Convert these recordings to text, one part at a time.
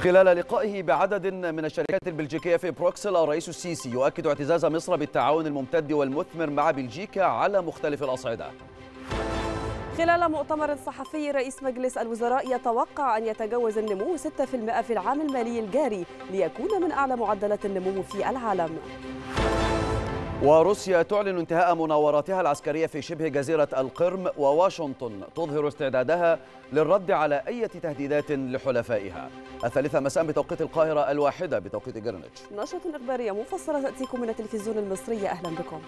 خلال لقائه بعدد من الشركات البلجيكية في بروكسل الرئيس السيسي يؤكد اعتزاز مصر بالتعاون الممتد والمثمر مع بلجيكا على مختلف الأصعدة خلال مؤتمر صحفي رئيس مجلس الوزراء يتوقع أن يتجاوز النمو 6% في العام المالي الجاري ليكون من أعلى معدلات النمو في العالم وروسيا تعلن انتهاء مناوراتها العسكرية في شبه جزيرة القرم وواشنطن تظهر استعدادها للرد على أي تهديدات لحلفائها الثالثة مساء بتوقيت القاهرة الواحدة بتوقيت جرينتش نشرة إخبارية مفصلة تأتيكم من التلفزيون المصري أهلا بكم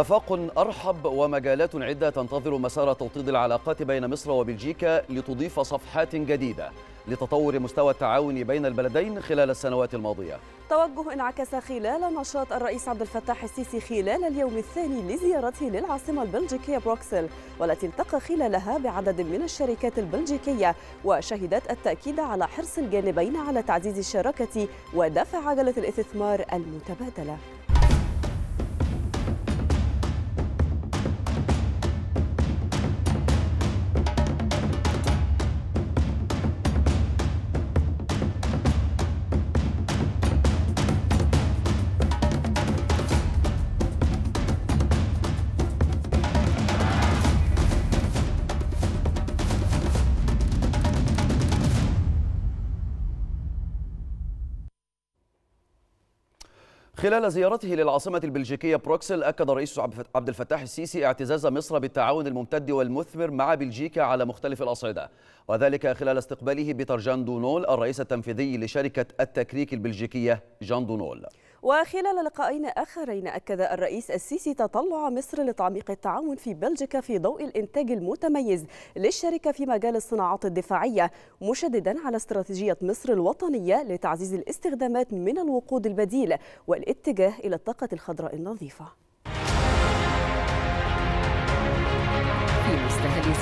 آفاق أرحب ومجالات عدة تنتظر مسار توطيد العلاقات بين مصر وبلجيكا لتضيف صفحات جديدة لتطور مستوى التعاون بين البلدين خلال السنوات الماضية توجه انعكس خلال نشاط الرئيس عبد الفتاح السيسي خلال اليوم الثاني لزيارته للعاصمة البلجيكية بروكسل والتي التقى خلالها بعدد من الشركات البلجيكية وشهدت التأكيد على حرص الجانبين على تعزيز الشراكة ودفع عجلة الاستثمار المتبادلة خلال زيارته للعاصمة البلجيكية بروكسل أكد الرئيس عبد الفتاح السيسي اعتزاز مصر بالتعاون الممتد والمثمر مع بلجيكا على مختلف الأصعدة وذلك خلال استقباله بيتر جان دونول الرئيس التنفيذي لشركة التكريك البلجيكية جان دونول وخلال لقاءين آخرين أكد الرئيس السيسي تطلع مصر لتعميق التعاون في بلجيكا في ضوء الإنتاج المتميز للشركة في مجال الصناعات الدفاعية مشددا على استراتيجية مصر الوطنية لتعزيز الاستخدامات من الوقود البديل والاتجاه إلى الطاقة الخضراء النظيفة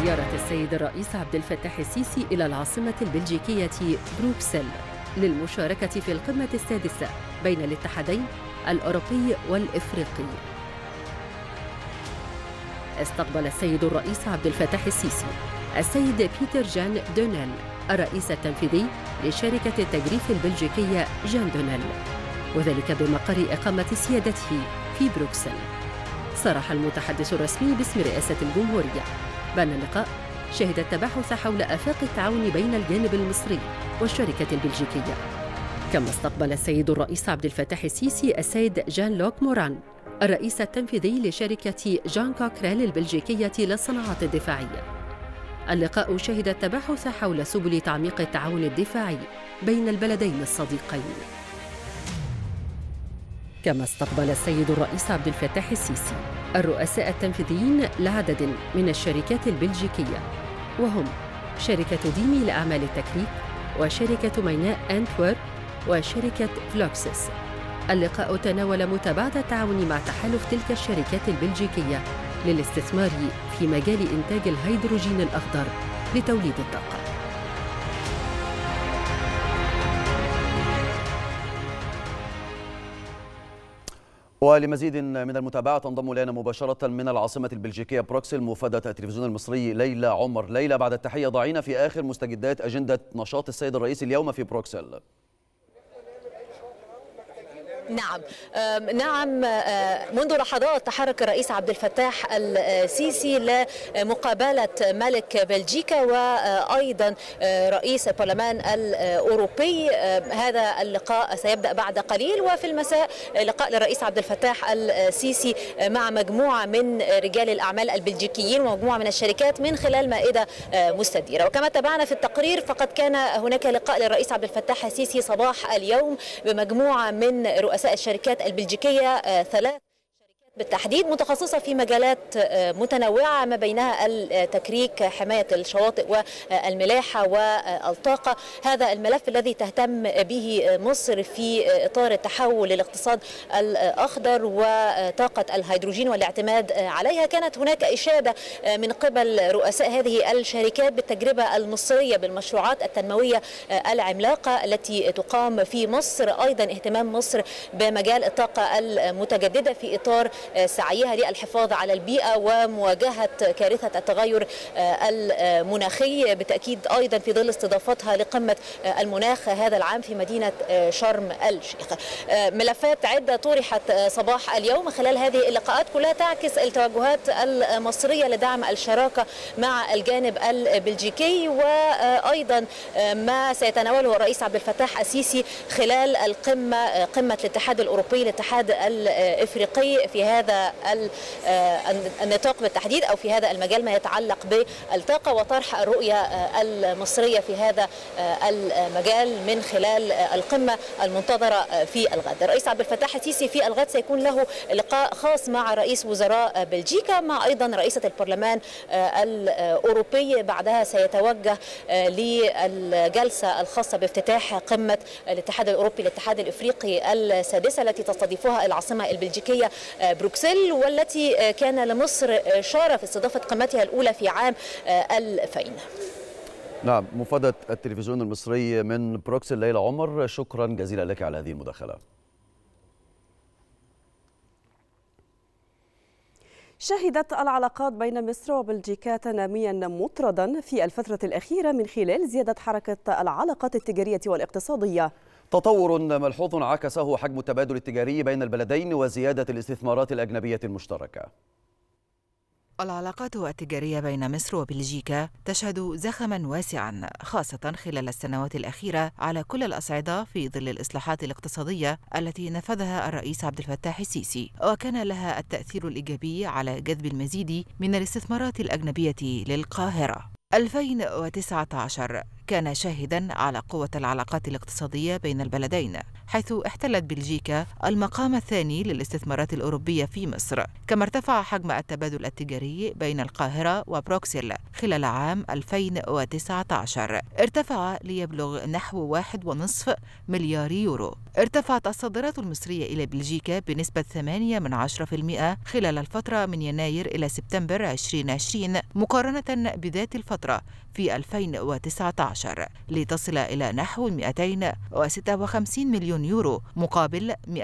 زيارة السيد الرئيس عبد الفتاح السيسي إلى العاصمة البلجيكية بروكسل للمشاركة في القمة السادسة بين الاتحادين الأوروبي والإفريقي استقبل السيد الرئيس عبد الفتاح السيسي السيد بيتر جان دونيل الرئيس التنفيذي لشركة التجريف البلجيكية جان دونيل وذلك بمقر إقامة سيادته في بروكسل صرح المتحدث الرسمي باسم رئاسة الجمهورية بأن اللقاء شهد التباحث حول آفاق التعاون بين الجانب المصري والشركة البلجيكية كما استقبل السيد الرئيس عبد الفتاح السيسي السيد جان لوك موران الرئيس التنفيذي لشركة جان كوكريل البلجيكية للصناعات الدفاعية اللقاء شهد التباحث حول سبل تعميق التعاون الدفاعي بين البلدين الصديقين كما استقبل السيد الرئيس عبد الفتاح السيسي الرؤساء التنفيذيين لعدد من الشركات البلجيكيه وهم شركة ديمي لأعمال التكريم وشركة ميناء أنتور وشركة فلوكسس اللقاء تناول متابعة التعاون مع تحالف تلك الشركات البلجيكية للاستثمار في مجال إنتاج الهيدروجين الأخضر لتوليد الطاقة ولمزيد من المتابعة تنضم إلينا مباشرة من العاصمة البلجيكية بروكسل مفادة التلفزيون المصري ليلى عمر ليلى بعد التحية ضعينا في آخر مستجدات أجندة نشاط السيد الرئيس اليوم في بروكسل نعم نعم أه، منذ لحظات تحرك الرئيس عبد الفتاح السيسي لمقابلة ملك بلجيكا وأيضا أه، رئيس البرلمان الأوروبي أه، هذا اللقاء سيبدأ بعد قليل وفي المساء لقاء للرئيس عبد الفتاح السيسي مع مجموعة من رجال الأعمال البلجيكيين ومجموعة من الشركات من خلال مائدة مستديرة وكما تابعنا في التقرير فقد كان هناك لقاء للرئيس عبد الفتاح السيسي صباح اليوم بمجموعة من رؤساء رؤساء الشركات البلجيكية آه، ثلاث بالتحديد متخصصة في مجالات آه، متنوعة ما بينها التكريك حماية الشواطئ والملاحة والطاقة هذا الملف الذي تهتم به مصر في آه، إطار التحول للاقتصاد الأخضر وطاقة الهيدروجين والاعتماد عليها كانت هناك إشادة آه، من قبل رؤساء هذه الشركات بالتجربة المصرية بالمشروعات التنموية العملاقة التي تقام في مصر أيضا اهتمام مصر بمجال الطاقة المتجددة في إطار آه، سعيها للحفاظ على البيئة ومواجهة كارثة التغير آه، المناخي بالتأكيد أيضا في ظل استضافتها لقمة آه، المناخ هذا العام في مدينة شرم الشيخ ملفات عدة طرحت صباح اليوم خلال هذه اللقاءات كلها تعكس التوجهات المصرية لدعم الشراكة مع الجانب البلجيكي وأيضا ما سيتناوله الرئيس عبد الفتاح السيسي خلال القمة قمة الاتحاد الأوروبي الاتحاد الإفريقي في هذا هذا آه، النطاق بالتحديد أو في هذا المجال ما يتعلق بالطاقة وطرح الرؤية آه، المصرية في هذا آه، المجال من خلال القمة المنتظرة في الغد الرئيس عبد الفتاح السيسي في الغد سيكون له لقاء خاص مع رئيس وزراء بلجيكا مع أيضا رئيسة البرلمان الأوروبي بعدها سيتوجه للجلسة الخاصة بافتتاح قمة الاتحاد الأوروبي الاتحاد الإفريقي السادسة التي تستضيفها العاصمة البلجيكية برو بروكسل والتي آه، كان لمصر آه، شارة في استضافة قمتها الأولى في عام 2000 آه، نعم مفادة التلفزيون المصري من بروكسل ليلى عمر شكرا جزيلا لك على هذه المداخلة شهدت العلاقات بين مصر وبلجيكا تناميا مطردا في الفترة الأخيرة من خلال زيادة حركة العلاقات التجارية والاقتصادية تطور ملحوظ عكسه حجم التبادل التجاري بين البلدين وزيادة الاستثمارات الأجنبية المشتركة العلاقات التجارية بين مصر وبلجيكا تشهد زخما واسعا خاصة خلال السنوات الأخيرة على كل الأصعدة في ظل الإصلاحات الاقتصادية التي نفذها الرئيس عبد الفتاح السيسي وكان لها التأثير الإيجابي على جذب المزيد من الاستثمارات الأجنبية للقاهرة 2019 كان شاهدا على قوة العلاقات الاقتصادية بين البلدين حيث احتلت بلجيكا المقام الثاني للاستثمارات الأوروبية في مصر كما ارتفع حجم التبادل التجاري بين القاهرة وبروكسل خلال عام 2019 ارتفع ليبلغ نحو 1.5 مليار يورو ارتفعت الصادرات المصرية إلى بلجيكا بنسبة 8 من المئة خلال الفترة من يناير إلى سبتمبر 2020 مقارنة بذات الفترة في 2019 2019 لتصل إلى نحو 256 مليون يورو مقابل 254.9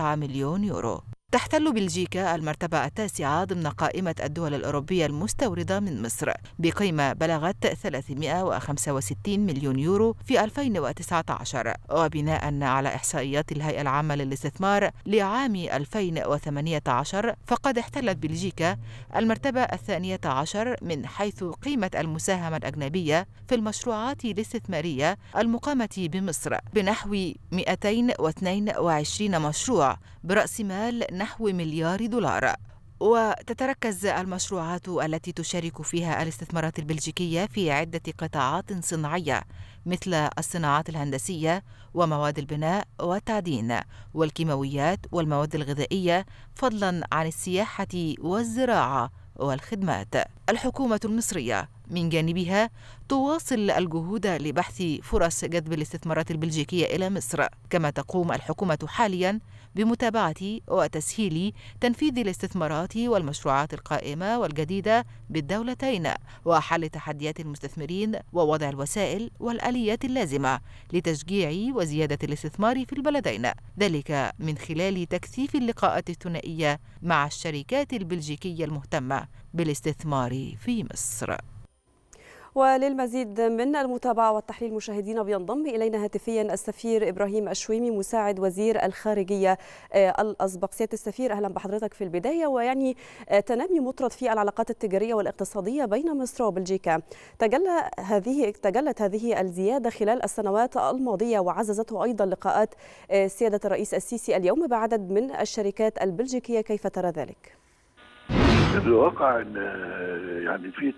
مليون يورو تحتل بلجيكا المرتبة التاسعة ضمن قائمة الدول الأوروبية المستوردة من مصر بقيمة بلغت 365 مليون يورو في 2019 وبناء على إحصائيات الهيئة العامة للاستثمار لعام 2018 فقد احتلت بلجيكا المرتبة الثانية عشر من حيث قيمة المساهمة الأجنبية في المشروعات الاستثمارية المقامة بمصر بنحو 222 مشروع برأس مال نحو مليار دولار وتتركز المشروعات التي تشارك فيها الاستثمارات البلجيكيه في عده قطاعات صناعيه مثل الصناعات الهندسيه ومواد البناء والتعدين والكيماويات والمواد الغذائيه فضلا عن السياحه والزراعه والخدمات الحكومه المصريه من جانبها تواصل الجهود لبحث فرص جذب الاستثمارات البلجيكيه الى مصر كما تقوم الحكومه حاليا بمتابعة وتسهيل تنفيذ الاستثمارات والمشروعات القائمة والجديدة بالدولتين وحل تحديات المستثمرين ووضع الوسائل والآليات اللازمة لتشجيع وزيادة الاستثمار في البلدين ذلك من خلال تكثيف اللقاءات الثنائية مع الشركات البلجيكية المهتمة بالاستثمار في مصر وللمزيد من المتابعة والتحليل مشاهدينا بينضم إلينا هاتفيا السفير إبراهيم الشويمي مساعد وزير الخارجية آه، الأسبق سيادة السفير أهلا بحضرتك في البداية ويعني آه، تنامي مطرد في العلاقات التجارية والاقتصادية بين مصر وبلجيكا تجلى هذه تجلت هذه الزيادة خلال السنوات الماضية وعززته أيضا لقاءات آه، سيادة الرئيس السيسي اليوم بعدد من الشركات البلجيكية كيف ترى ذلك؟ الواقع ان يعني في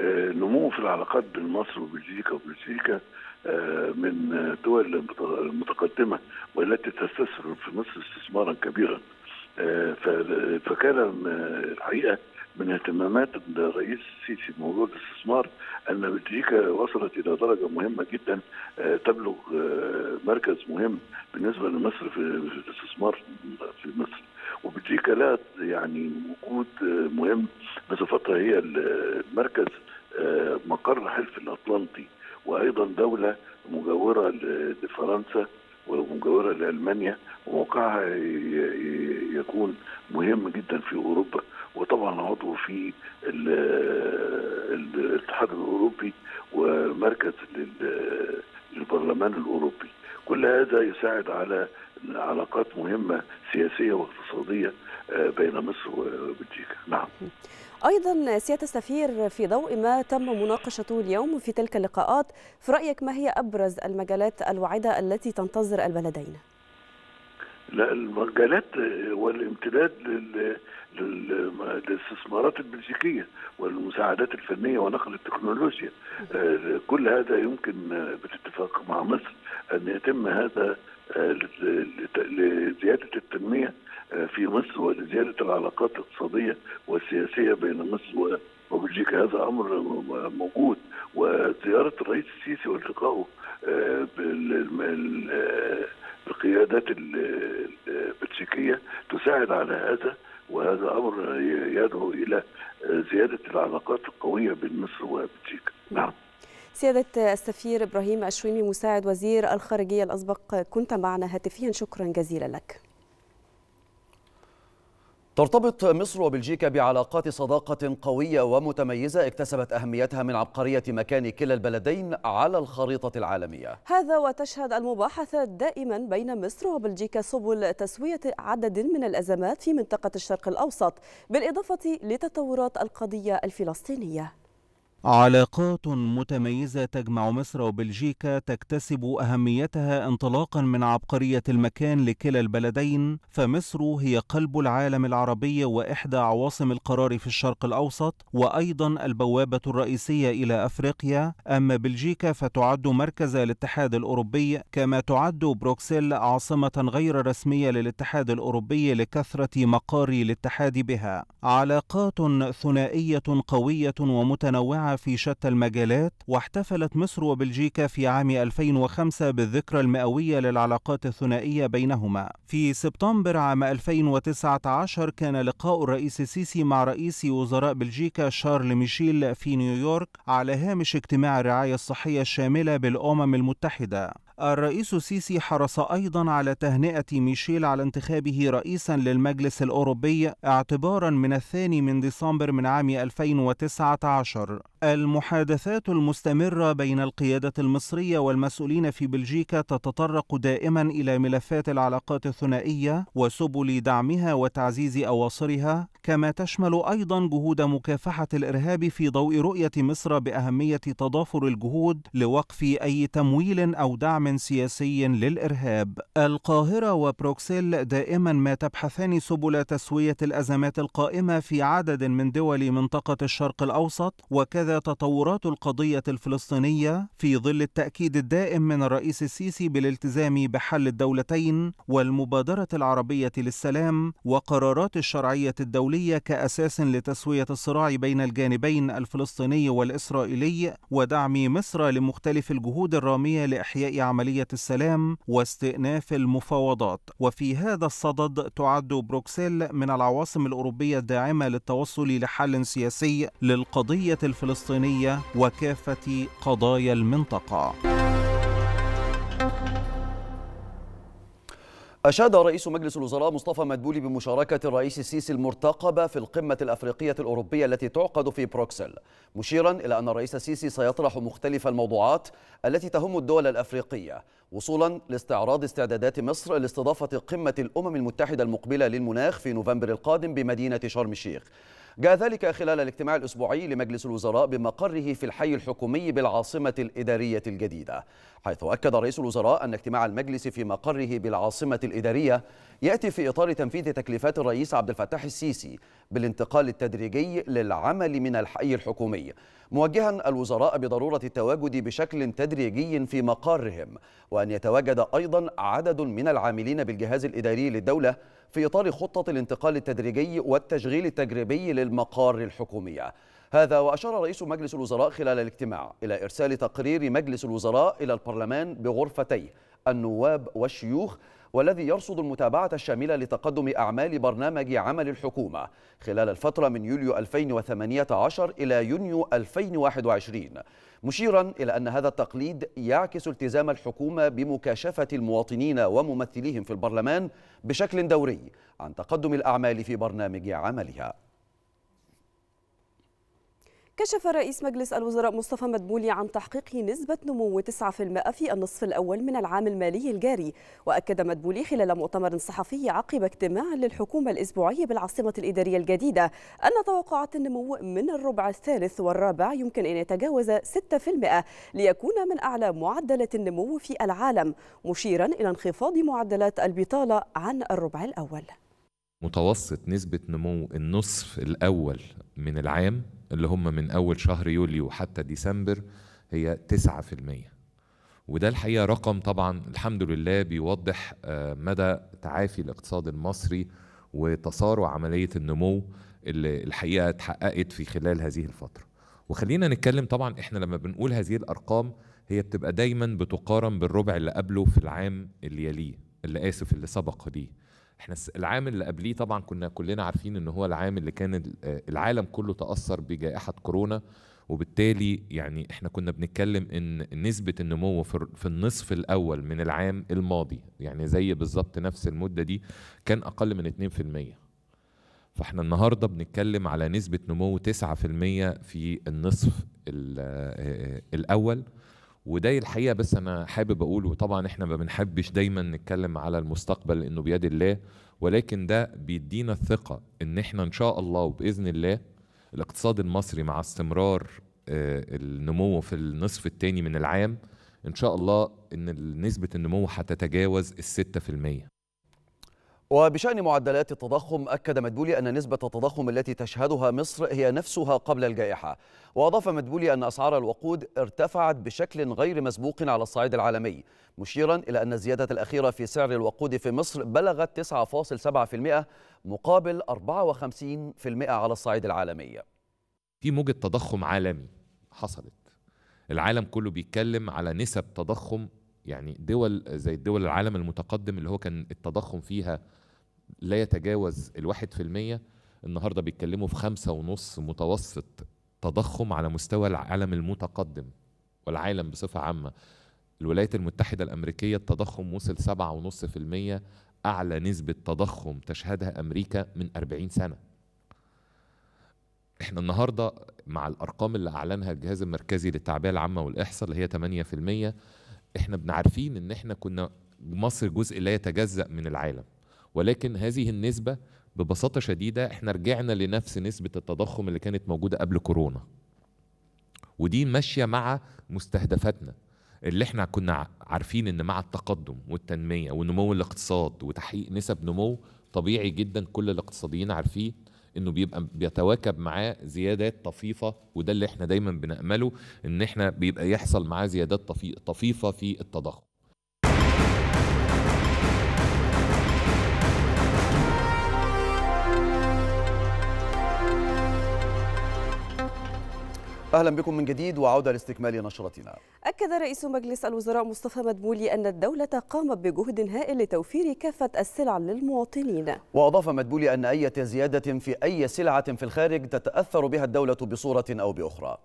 آه، نمو في العلاقات بين مصر وبلجيكا وبلجيكا آه، من الدول المتقدمة والتي تستثمر في مصر استثمارا كبيرا آه، فكان الحقيقة من اهتمامات الرئيس السيسي بموضوع الاستثمار أن بلجيكا وصلت إلى درجة مهمة جدا تبلغ مركز مهم بالنسبة لمصر في الاستثمار في مصر وبلجيكا لها يعني وجود مهم بصفتها هي المركز آه، مقر حلف الاطلنطي وايضا دوله مجاوره لفرنسا ومجاوره لالمانيا وموقعها يكون مهم جدا في اوروبا وطبعا عضو في الاتحاد الاوروبي ومركز للبرلمان الاوروبي كل هذا يساعد على علاقات مهمه سياسيه واقتصاديه آه، بين مصر وبلجيكا نعم أيضا سيادة السفير في ضوء ما تم مناقشته اليوم في تلك اللقاءات في رأيك ما هي أبرز المجالات الواعدة التي تنتظر البلدين؟ لا المجالات والامتداد للاستثمارات البلجيكيه والمساعدات الفنيه ونقل التكنولوجيا كل هذا يمكن بالاتفاق مع مصر ان يتم هذا لزياده التنميه آه، في مصر ولزياده العلاقات الاقتصاديه والسياسيه بين مصر وبلجيكا هذا امر موجود وزياره الرئيس السيسي والتقائه آه، بالقيادات آه، البلجيكيه تساعد على هذا وهذا امر يدعو الى زياده العلاقات القويه بين مصر وبلجيكا نعم سيادة السفير إبراهيم أشويمي مساعد وزير الخارجية الأسبق كنت معنا هاتفيا شكرا جزيلا لك ترتبط مصر وبلجيكا بعلاقات صداقة قوية ومتميزة اكتسبت أهميتها من عبقرية مكان كلا البلدين على الخريطة العالمية هذا وتشهد المباحثة دائما بين مصر وبلجيكا سبل تسوية عدد من الأزمات في منطقة الشرق الأوسط بالإضافة لتطورات القضية الفلسطينية علاقات متميزة تجمع مصر وبلجيكا تكتسب أهميتها انطلاقا من عبقرية المكان لكلا البلدين فمصر هي قلب العالم العربي وإحدى عواصم القرار في الشرق الأوسط وأيضا البوابة الرئيسية إلى أفريقيا أما بلجيكا فتعد مركز الاتحاد الأوروبي كما تعد بروكسل عاصمة غير رسمية للاتحاد الأوروبي لكثرة مقاري الاتحاد بها علاقات ثنائية قوية ومتنوعة في شتى المجالات واحتفلت مصر وبلجيكا في عام 2005 بالذكرى المئوية للعلاقات الثنائية بينهما في سبتمبر عام 2019 كان لقاء الرئيس السيسي مع رئيس وزراء بلجيكا شارل ميشيل في نيويورك على هامش اجتماع الرعاية الصحية الشاملة بالأمم المتحدة الرئيس السيسي حرص أيضا على تهنئة ميشيل على انتخابه رئيسا للمجلس الأوروبي اعتبارا من الثاني من ديسمبر من عام 2019 المحادثات المستمرة بين القيادة المصرية والمسؤولين في بلجيكا تتطرق دائما إلى ملفات العلاقات الثنائية وسبل دعمها وتعزيز أواصرها كما تشمل أيضا جهود مكافحة الإرهاب في ضوء رؤية مصر بأهمية تضافر الجهود لوقف أي تمويل أو دعم دعم سياسي للإرهاب القاهرة وبروكسل دائما ما تبحثان سبل تسوية الأزمات القائمة في عدد من دول منطقة الشرق الأوسط وكذا تطورات القضية الفلسطينية في ظل التأكيد الدائم من الرئيس السيسي بالالتزام بحل الدولتين والمبادرة العربية للسلام وقرارات الشرعية الدولية كأساس لتسوية الصراع بين الجانبين الفلسطيني والإسرائيلي ودعم مصر لمختلف الجهود الرامية لإحياء عملية السلام واستئناف المفاوضات وفي هذا الصدد تعد بروكسل من العواصم الأوروبية الداعمة للتوصل لحل سياسي للقضية الفلسطينية وكافة قضايا المنطقة أشاد رئيس مجلس الوزراء مصطفى مدبولي بمشاركة الرئيس السيسي المرتقبة في القمة الأفريقية الأوروبية التي تعقد في بروكسل مشيرا إلى أن الرئيس السيسي سيطرح مختلف الموضوعات التي تهم الدول الأفريقية وصولا لاستعراض استعدادات مصر لاستضافة قمة الأمم المتحدة المقبلة للمناخ في نوفمبر القادم بمدينة شرم الشيخ جاء ذلك خلال الاجتماع الأسبوعي لمجلس الوزراء بمقره في الحي الحكومي بالعاصمة الإدارية الجديدة حيث أكد رئيس الوزراء أن اجتماع المجلس في مقره بالعاصمة الإدارية يأتي في إطار تنفيذ تكليفات الرئيس عبد الفتاح السيسي بالانتقال التدريجي للعمل من الحي الحكومي موجها الوزراء بضرورة التواجد بشكل تدريجي في مقارهم وأن يتواجد أيضا عدد من العاملين بالجهاز الإداري للدولة في إطار خطة الانتقال التدريجي والتشغيل التجريبي للمقار الحكومية هذا وأشار رئيس مجلس الوزراء خلال الاجتماع إلى إرسال تقرير مجلس الوزراء إلى البرلمان بغرفتيه النواب والشيوخ والذي يرصد المتابعة الشاملة لتقدم أعمال برنامج عمل الحكومة خلال الفترة من يوليو 2018 إلى يونيو 2021 مشيرا إلى أن هذا التقليد يعكس التزام الحكومة بمكاشفة المواطنين وممثليهم في البرلمان بشكل دوري عن تقدم الأعمال في برنامج عملها كشف رئيس مجلس الوزراء مصطفى مدبولي عن تحقيق نسبة نمو 9% في النصف الأول من العام المالي الجاري وأكد مدبولي خلال مؤتمر صحفي عقب اجتماع للحكومة الأسبوعي بالعاصمة الإدارية الجديدة أن توقعات النمو من الربع الثالث والرابع يمكن أن يتجاوز 6% ليكون من أعلى معدلات النمو في العالم مشيرا إلى انخفاض معدلات البطالة عن الربع الأول متوسط نسبة نمو النصف الأول من العام اللي هم من أول شهر يوليو حتى ديسمبر هي 9% وده الحقيقة رقم طبعا الحمد لله بيوضح آه، مدى تعافي الاقتصاد المصري وتسارع عملية النمو اللي الحقيقة اتحققت في خلال هذه الفترة وخلينا نتكلم طبعا احنا لما بنقول هذه الأرقام هي بتبقى دايما بتقارن بالربع اللي قبله في العام اللي يليه اللي آسف اللي سبق ليه احنا العام اللي قبليه طبعا كنا كلنا عارفين ان هو العام اللي كان العالم كله تاثر بجائحه كورونا وبالتالي يعني احنا كنا بنتكلم ان نسبه النمو في النصف الاول من العام الماضي يعني زي بالظبط نفس المده دي كان اقل من 2% فاحنا النهارده بنتكلم على نسبه نمو 9% في النصف الاول وده الحقيقه بس انا حابب اقوله طبعا احنا ما بنحبش دايما نتكلم على المستقبل انه بيد الله ولكن ده بيدينا الثقه ان احنا ان شاء الله وباذن الله الاقتصاد المصري مع استمرار آه، النمو في النصف الثاني من العام ان شاء الله ان نسبه النمو هتتجاوز ال 6% وبشأن معدلات التضخم أكد مدبولي أن نسبة التضخم التي تشهدها مصر هي نفسها قبل الجائحة وأضاف مدبولي أن أسعار الوقود ارتفعت بشكل غير مسبوق على الصعيد العالمي مشيرا إلى أن الزيادة الأخيرة في سعر الوقود في مصر بلغت 9.7% مقابل 54% على الصعيد العالمي في موجة تضخم عالمي حصلت العالم كله بيتكلم على نسب تضخم يعني دول زي الدول العالم المتقدم اللي هو كان التضخم فيها لا يتجاوز الواحد في المية النهاردة بيتكلموا في خمسة ونص متوسط تضخم على مستوى العالم المتقدم والعالم بصفة عامة الولايات المتحدة الأمريكية التضخم وصل سبعة ونص في المية أعلى نسبة تضخم تشهدها أمريكا من أربعين سنة احنا النهاردة مع الأرقام اللي أعلنها الجهاز المركزي للتعبئة العامة والإحصاء اللي هي 8% احنا بنعرفين ان احنا كنا مصر جزء لا يتجزأ من العالم ولكن هذه النسبة ببساطة شديدة احنا رجعنا لنفس نسبة التضخم اللي كانت موجودة قبل كورونا ودي ماشية مع مستهدفاتنا اللي احنا كنا عارفين ان مع التقدم والتنمية ونمو الاقتصاد وتحقيق نسب نمو طبيعي جدا كل الاقتصاديين عارفين انه بيبقى بيتواكب معاه زيادات طفيفه وده اللي احنا دايما بنامله ان احنا بيبقى يحصل معاه زيادات طفيفه في التضخم أهلا بكم من جديد وعودة لاستكمال نشرتنا أكد رئيس مجلس الوزراء مصطفى مدبولي أن الدولة قامت بجهد هائل لتوفير كافة السلع للمواطنين وأضاف مدبولي أن أي زيادة في أي سلعة في الخارج تتأثر بها الدولة بصورة أو بأخرى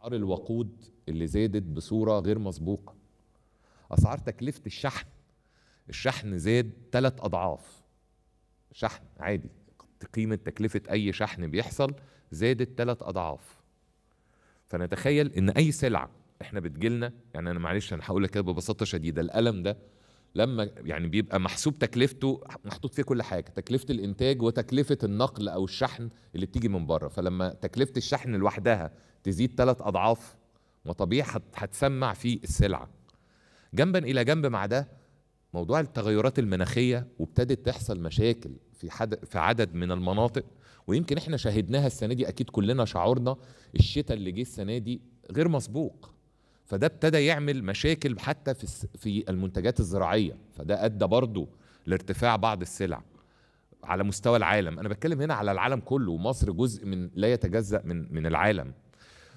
أسعار الوقود اللي زادت بصورة غير مسبوقة أسعار تكلفة الشحن الشحن زاد ثلاث أضعاف شحن عادي قيمة تكلفة أي شحن بيحصل زادت ثلاث أضعاف فنتخيل ان اي سلعه احنا بتجيلنا يعني انا معلش انا هقول لك كده ببساطه شديده الالم ده لما يعني بيبقى محسوب تكلفته محطوط فيه كل حاجه تكلفه الانتاج وتكلفه النقل او الشحن اللي بتيجي من بره فلما تكلفه الشحن لوحدها تزيد ثلاث اضعاف ما طبيعي هتسمع في السلعه جنبا الى جنب مع ده موضوع التغيرات المناخيه وابتدت تحصل مشاكل في حد في عدد من المناطق ويمكن احنا شاهدناها السنه دي اكيد كلنا شعرنا الشتاء اللي جه السنه دي غير مسبوق فده ابتدى يعمل مشاكل حتى في في المنتجات الزراعيه فده ادى برضه لارتفاع بعض السلع على مستوى العالم انا بتكلم هنا على العالم كله ومصر جزء من لا يتجزا من من العالم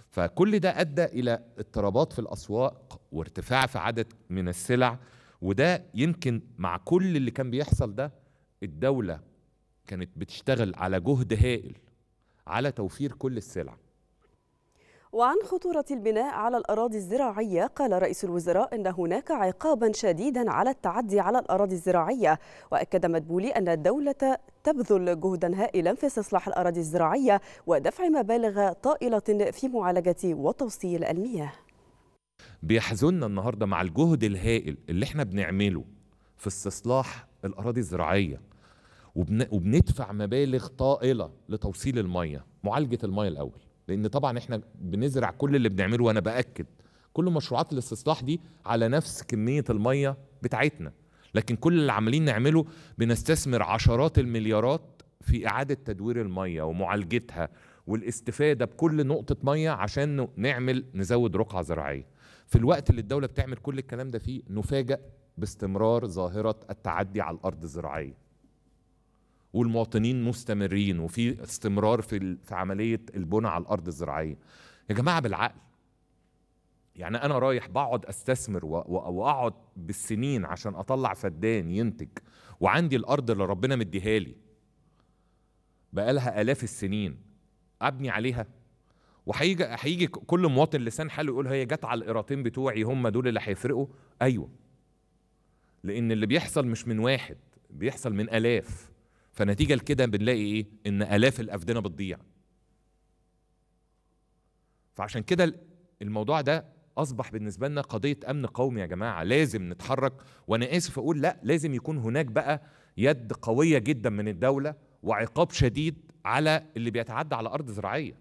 فكل ده ادى الى اضطرابات في الاسواق وارتفاع في عدد من السلع وده يمكن مع كل اللي كان بيحصل ده الدوله كانت بتشتغل على جهد هائل على توفير كل السلع وعن خطورة البناء على الأراضي الزراعية قال رئيس الوزراء أن هناك عقابا شديدا على التعدي على الأراضي الزراعية وأكد مدبولي أن الدولة تبذل جهدا هائلا في استصلاح الأراضي الزراعية ودفع مبالغ طائلة في معالجة وتوصيل المياه بيحزننا النهاردة مع الجهد الهائل اللي احنا بنعمله في استصلاح الأراضي الزراعية وبن... وبندفع مبالغ طائله لتوصيل الميه معالجه الميه الاول لان طبعا احنا بنزرع كل اللي بنعمله وانا باكد كل مشروعات الاستصلاح دي على نفس كميه الميه بتاعتنا لكن كل اللي عمالين نعمله بنستثمر عشرات المليارات في اعاده تدوير الميه ومعالجتها والاستفاده بكل نقطه ميه عشان نعمل نزود رقعه زراعيه في الوقت اللي الدوله بتعمل كل الكلام ده فيه نفاجئ باستمرار ظاهره التعدي على الارض الزراعيه والمواطنين مستمرين وفي استمرار في عمليه البناء على الارض الزراعيه يا جماعه بالعقل يعني انا رايح بقعد استثمر واقعد بالسنين عشان اطلع فدان ينتج وعندي الارض اللي ربنا مديها لي بقالها الاف السنين ابني عليها وهيجي هيجي كل مواطن لسان حاله يقول هي جت على القراطين بتوعي هم دول اللي هيفرقوا ايوه لان اللي بيحصل مش من واحد بيحصل من الاف فنتيجه لكده بنلاقي ايه ان الاف الافدنه بتضيع فعشان كده الموضوع ده اصبح بالنسبه لنا قضيه امن قومي يا جماعه لازم نتحرك وانا اسف اقول لا لازم يكون هناك بقى يد قويه جدا من الدوله وعقاب شديد على اللي بيتعدى على ارض زراعيه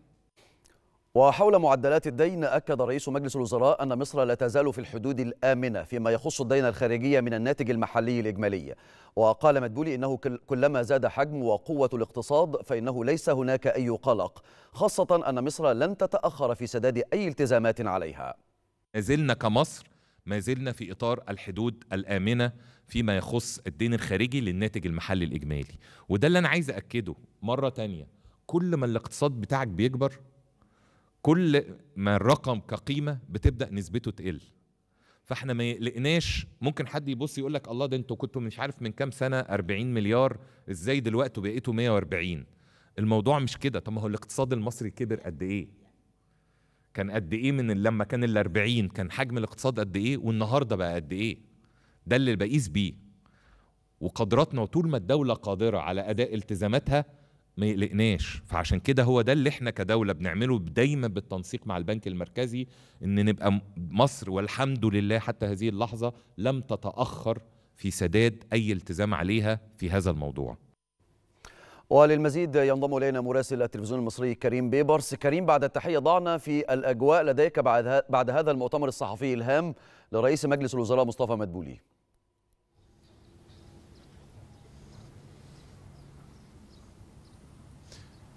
وحول معدلات الدين أكد رئيس مجلس الوزراء أن مصر لا تزال في الحدود الآمنة فيما يخص الدين الخارجي من الناتج المحلي الإجمالي وقال مدبولي إنه كلما زاد حجم وقوة الاقتصاد فإنه ليس هناك أي قلق خاصة أن مصر لن تتأخر في سداد أي التزامات عليها ما زلنا كمصر ما زلنا في إطار الحدود الآمنة فيما يخص الدين الخارجي للناتج المحلي الإجمالي وده اللي أنا عايز أكده مرة تانية كل ما الاقتصاد بتاعك بيكبر كل ما الرقم كقيمه بتبدا نسبته تقل فاحنا ما يقلقناش ممكن حد يبص يقول لك الله ده انتوا كنتوا مش عارف من كام سنه 40 مليار ازاي دلوقتي بقيتوا 140 الموضوع مش كده طب ما هو الاقتصاد المصري كبر قد ايه كان قد ايه من لما كان ال 40 كان حجم الاقتصاد قد ايه والنهارده بقى قد ايه ده اللي بقيس بيه وقدراتنا وطول ما الدوله قادره على اداء التزاماتها ما يقلقناش فعشان كده هو ده اللي احنا كدوله بنعمله دايما بالتنسيق مع البنك المركزي ان نبقى مصر والحمد لله حتى هذه اللحظه لم تتاخر في سداد اي التزام عليها في هذا الموضوع وللمزيد ينضم الينا مراسل التلفزيون المصري كريم بيبرس كريم بعد التحيه ضعنا في الاجواء لديك بعد بعد هذا المؤتمر الصحفي الهام لرئيس مجلس الوزراء مصطفى مدبولي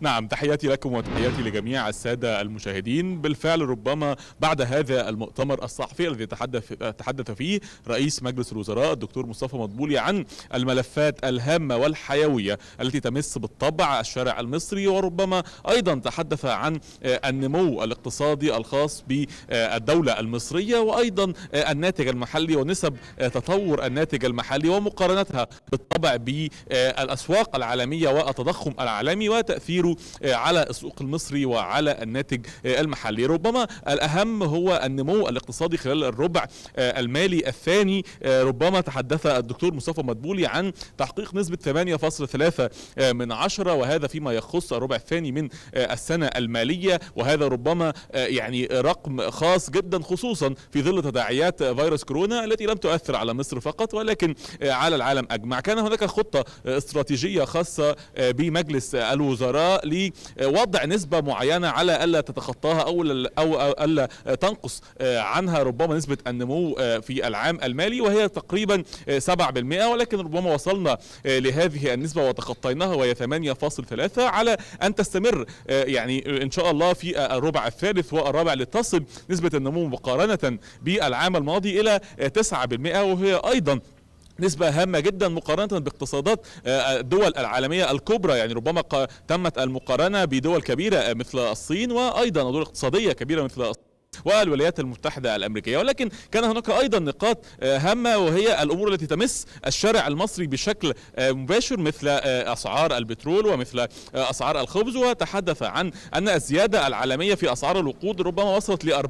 نعم تحياتي لكم وتحياتي لجميع السادة المشاهدين بالفعل ربما بعد هذا المؤتمر الصحفي الذي تحدث تحدث فيه رئيس مجلس الوزراء الدكتور مصطفى مطبولي عن الملفات الهامة والحيوية التي تمس بالطبع الشارع المصري وربما أيضا تحدث عن النمو الاقتصادي الخاص بالدولة المصرية وأيضا الناتج المحلي ونسب تطور الناتج المحلي ومقارنتها بالطبع بالأسواق العالمية والتضخم العالمي وتأثيره آه، على السوق المصري وعلى الناتج آه، المحلي ربما الأهم هو النمو الاقتصادي خلال الربع آه، المالي الثاني ربما تحدث الدكتور مصطفى مدبولي عن تحقيق نسبة 8.3 من عشرة وهذا فيما يخص الربع الثاني من السنة المالية وهذا ربما يعني رقم خاص جدا خصوصا في ظل تداعيات فيروس كورونا التي لم تؤثر على مصر فقط ولكن على العالم أجمع كان هناك خطة استراتيجية خاصة بمجلس الوزراء لوضع نسبه معينه على الا تتخطاها او او الا تنقص آه، عنها ربما نسبه النمو آه، في العام المالي وهي تقريبا 7% آه، ولكن ربما وصلنا لهذه النسبه وتخطيناها وهي 8.3 على ان تستمر يعني ان شاء الله في الربع الثالث والرابع لتصل نسبه النمو مقارنه بالعام الماضي الى 9% وهي ايضا نسبة هامة جدا مقارنة باقتصادات آه، الدول العالمية الكبرى يعني ربما تمت المقارنة بدول كبيرة آه، مثل الصين وأيضا دول اقتصادية كبيرة مثل الصين والولايات المتحدة الأمريكية ولكن كان هناك أيضا نقاط آه، هامة وهي الأمور التي تمس الشارع المصري بشكل آه، مباشر مثل آه، أسعار البترول ومثل أسعار الخبز وتحدث عن أن الزيادة العالمية في أسعار الوقود ربما وصلت ل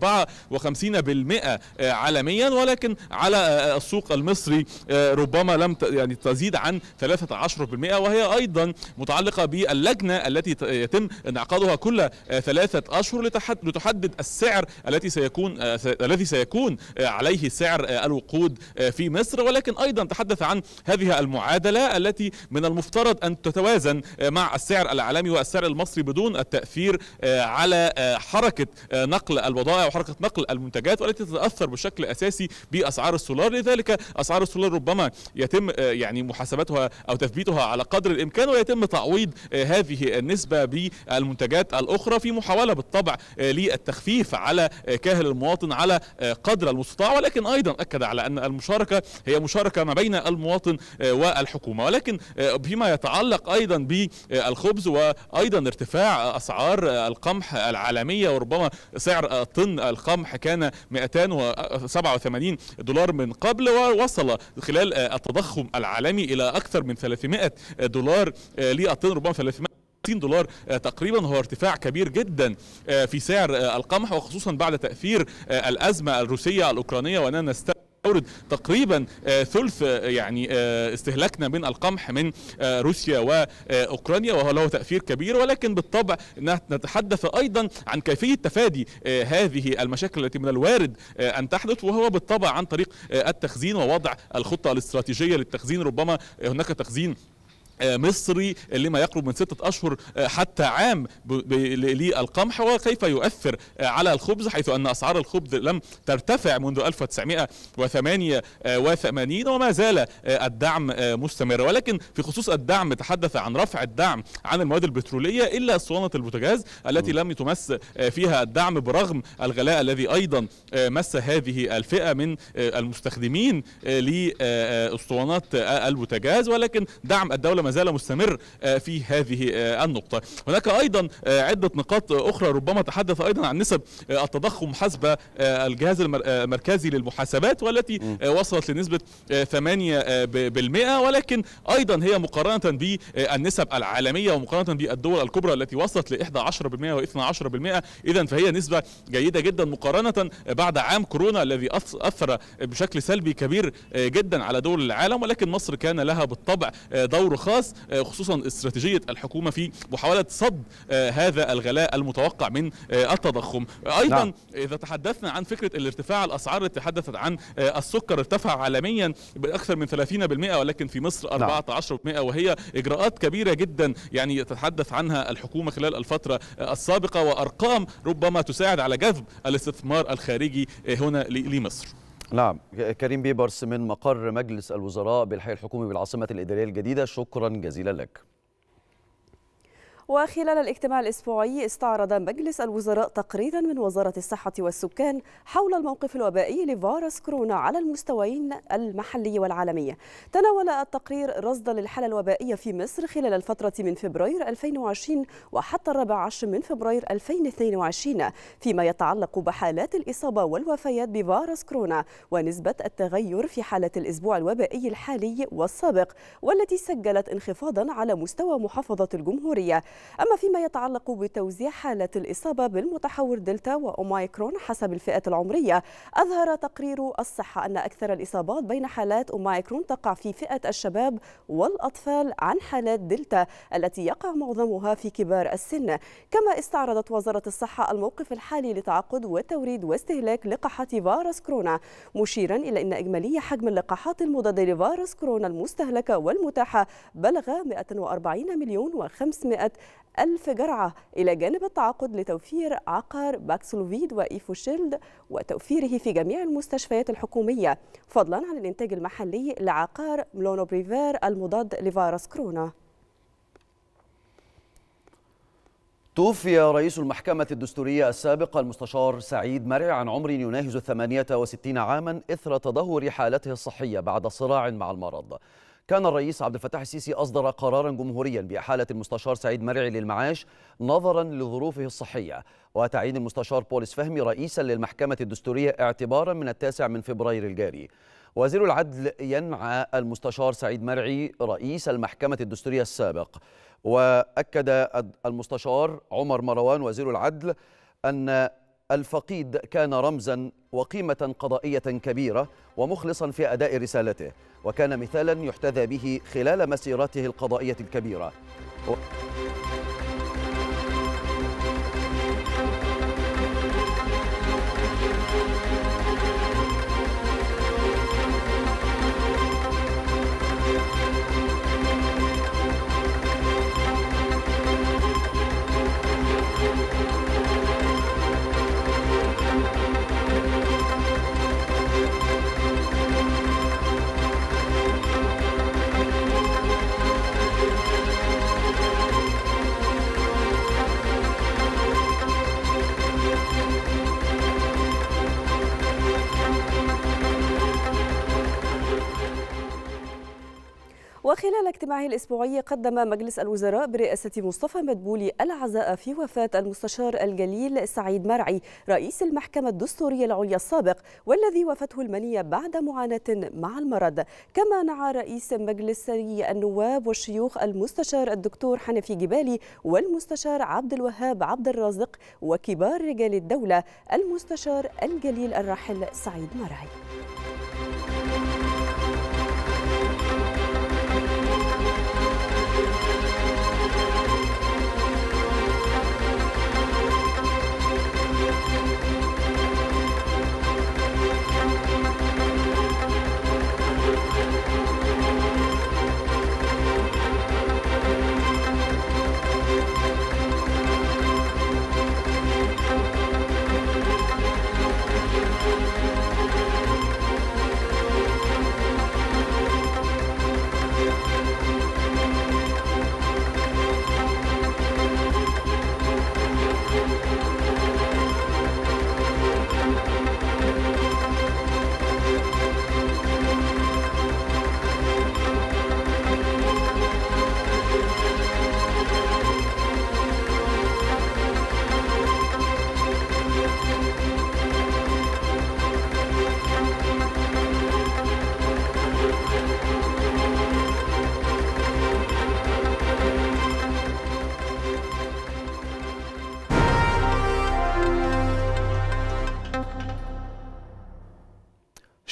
54% عالميا ولكن على السوق المصري ربما لم يعني تزيد عن 13% وهي أيضا متعلقة باللجنة التي يتم انعقادها كل ثلاثة أشهر لتحدد السعر التي سيكون الذي سيكون آه، آه، عليه سعر آه، الوقود في مصر ولكن ايضا تحدث عن هذه المعادله التي من المفترض ان تتوازن مع السعر العالمي والسعر المصري بدون التاثير على حركه نقل البضائع وحركه نقل المنتجات والتي تتاثر بشكل اساسي باسعار السولار لذلك اسعار السولار ربما يتم يعني محاسبتها او تثبيتها على قدر الامكان ويتم تعويض هذه النسبه بالمنتجات الاخرى في محاوله بالطبع للتخفيف على كاهل المواطن على آه، قدر المستطاع ولكن ايضا اكد على ان المشاركه هي مشاركه ما بين المواطن آه، والحكومه ولكن فيما آه، يتعلق ايضا بالخبز وايضا ارتفاع اسعار القمح العالميه وربما سعر طن القمح كان 287 دولار من قبل ووصل خلال التضخم العالمي الى اكثر من 300 دولار للطن ربما 300 60 دولار آه، تقريبا هو ارتفاع كبير جدا آه، في سعر آه، القمح وخصوصا بعد تأثير الأزمة الروسية الأوكرانية وأننا نستمع نستورد تقريبا ثلث يعني استهلاكنا من القمح من روسيا واوكرانيا وهو له تاثير كبير ولكن بالطبع نتحدث ايضا عن كيفيه تفادي هذه المشاكل التي من الوارد ان تحدث وهو بالطبع عن طريق التخزين ووضع الخطه الاستراتيجيه للتخزين ربما هناك تخزين آه، مصري لما يقرب من ستة أشهر آه، حتى عام للقمح وكيف يؤثر آه، على الخبز حيث أن أسعار الخبز لم ترتفع منذ 1988 وما زال الدعم مستمر ولكن في خصوص الدعم تحدث عن رفع الدعم عن المواد البترولية إلا صوانة البوتاجاز التي لم تمس فيها الدعم برغم الغلاء الذي أيضا مس هذه الفئة من المستخدمين لأسطوانات البوتاجاز ولكن دعم الدولة ما زال مستمر آه، في هذه آه، النقطة هناك أيضا آه، عدة نقاط أخرى ربما تحدث أيضا عن نسب التضخم حسب الجهاز المركزي للمحاسبات والتي وصلت لنسبة 8% ولكن أيضا هي مقارنة بالنسب العالمية ومقارنة بالدول الكبرى التي وصلت ل 11% و12% إذا فهي نسبة جيدة جدا مقارنة بعد عام كورونا الذي أثر بشكل سلبي كبير جدا على دول العالم ولكن مصر كان لها بالطبع دور خاص الاشخاص آه، خصوصا استراتيجية الحكومة في محاولة صد آه، هذا الغلاء المتوقع من آه، التضخم أيضا نعم. إذا تحدثنا عن فكرة الارتفاع الأسعار اللي تحدثت عن السكر ارتفع عالميا بأكثر من 30% ولكن في مصر نعم. 14% وهي إجراءات كبيرة جدا يعني تتحدث عنها الحكومة خلال الفترة السابقة وأرقام ربما تساعد على جذب الاستثمار الخارجي هنا لمصر نعم كريم بيبرس من مقر مجلس الوزراء بالحي الحكومي بالعاصمة الإدارية الجديدة شكرا جزيلا لك وخلال الاجتماع الأسبوعي استعرض مجلس الوزراء تقريرا من وزارة الصحة والسكان حول الموقف الوبائي لفيروس كورونا على المستويين المحلي والعالمي تناول التقرير رصدا للحالة الوبائية في مصر خلال الفترة من فبراير 2020 وحتى الرابع عشر من فبراير 2022 فيما يتعلق بحالات الإصابة والوفيات بفيروس كورونا ونسبة التغير في حالة الأسبوع الوبائي الحالي والسابق والتي سجلت انخفاضا على مستوى محافظة الجمهورية أما فيما يتعلق بتوزيع حالة الإصابة بالمتحور دلتا وأومايكرون حسب الفئة العمرية أظهر تقرير الصحة أن أكثر الإصابات بين حالات أومايكرون تقع في فئة الشباب والأطفال عن حالات دلتا التي يقع معظمها في كبار السن كما استعرضت وزارة الصحة الموقف الحالي لتعقد وتوريد واستهلاك لقاحات فيروس كورونا مشيرا إلى أن إجمالي حجم اللقاحات المضادة لفيروس كورونا المستهلكة والمتاحة بلغ 140 مليون و500 ألف جرعة إلى جانب التعاقد لتوفير عقار باكسلوفيد وإيفوشيلد وتوفيره في جميع المستشفيات الحكومية فضلا عن الإنتاج المحلي لعقار ملونوبريفير المضاد لفيروس كورونا توفي رئيس المحكمة الدستورية السابق المستشار سعيد مرعي عن عمر يناهز 68 عاما إثر تدهور حالته الصحية بعد صراع مع المرض كان الرئيس عبد الفتاح السيسي أصدر قرارا جمهوريا بإحالة المستشار سعيد مرعي للمعاش نظرا لظروفه الصحية وتعيين المستشار بولس فهمي رئيسا للمحكمة الدستورية اعتبارا من التاسع من فبراير الجاري وزير العدل ينعى المستشار سعيد مرعي رئيس المحكمة الدستورية السابق وأكد المستشار عمر مروان وزير العدل أن الفقيد كان رمزا وقيمة قضائية كبيرة ومخلصا في أداء رسالته وكان مثالا يحتذى به خلال مسيرته القضائية الكبيرة وخلال اجتماعه الأسبوعي قدم مجلس الوزراء برئاسة مصطفى مدبولي العزاء في وفاة المستشار الجليل سعيد مرعي رئيس المحكمة الدستورية العليا السابق والذي وافته المنية بعد معاناة مع المرض كما نعى رئيس مجلس النواب والشيوخ المستشار الدكتور حنفي جبالي والمستشار عبد الوهاب عبد الرازق وكبار رجال الدولة المستشار الجليل الراحل سعيد مرعي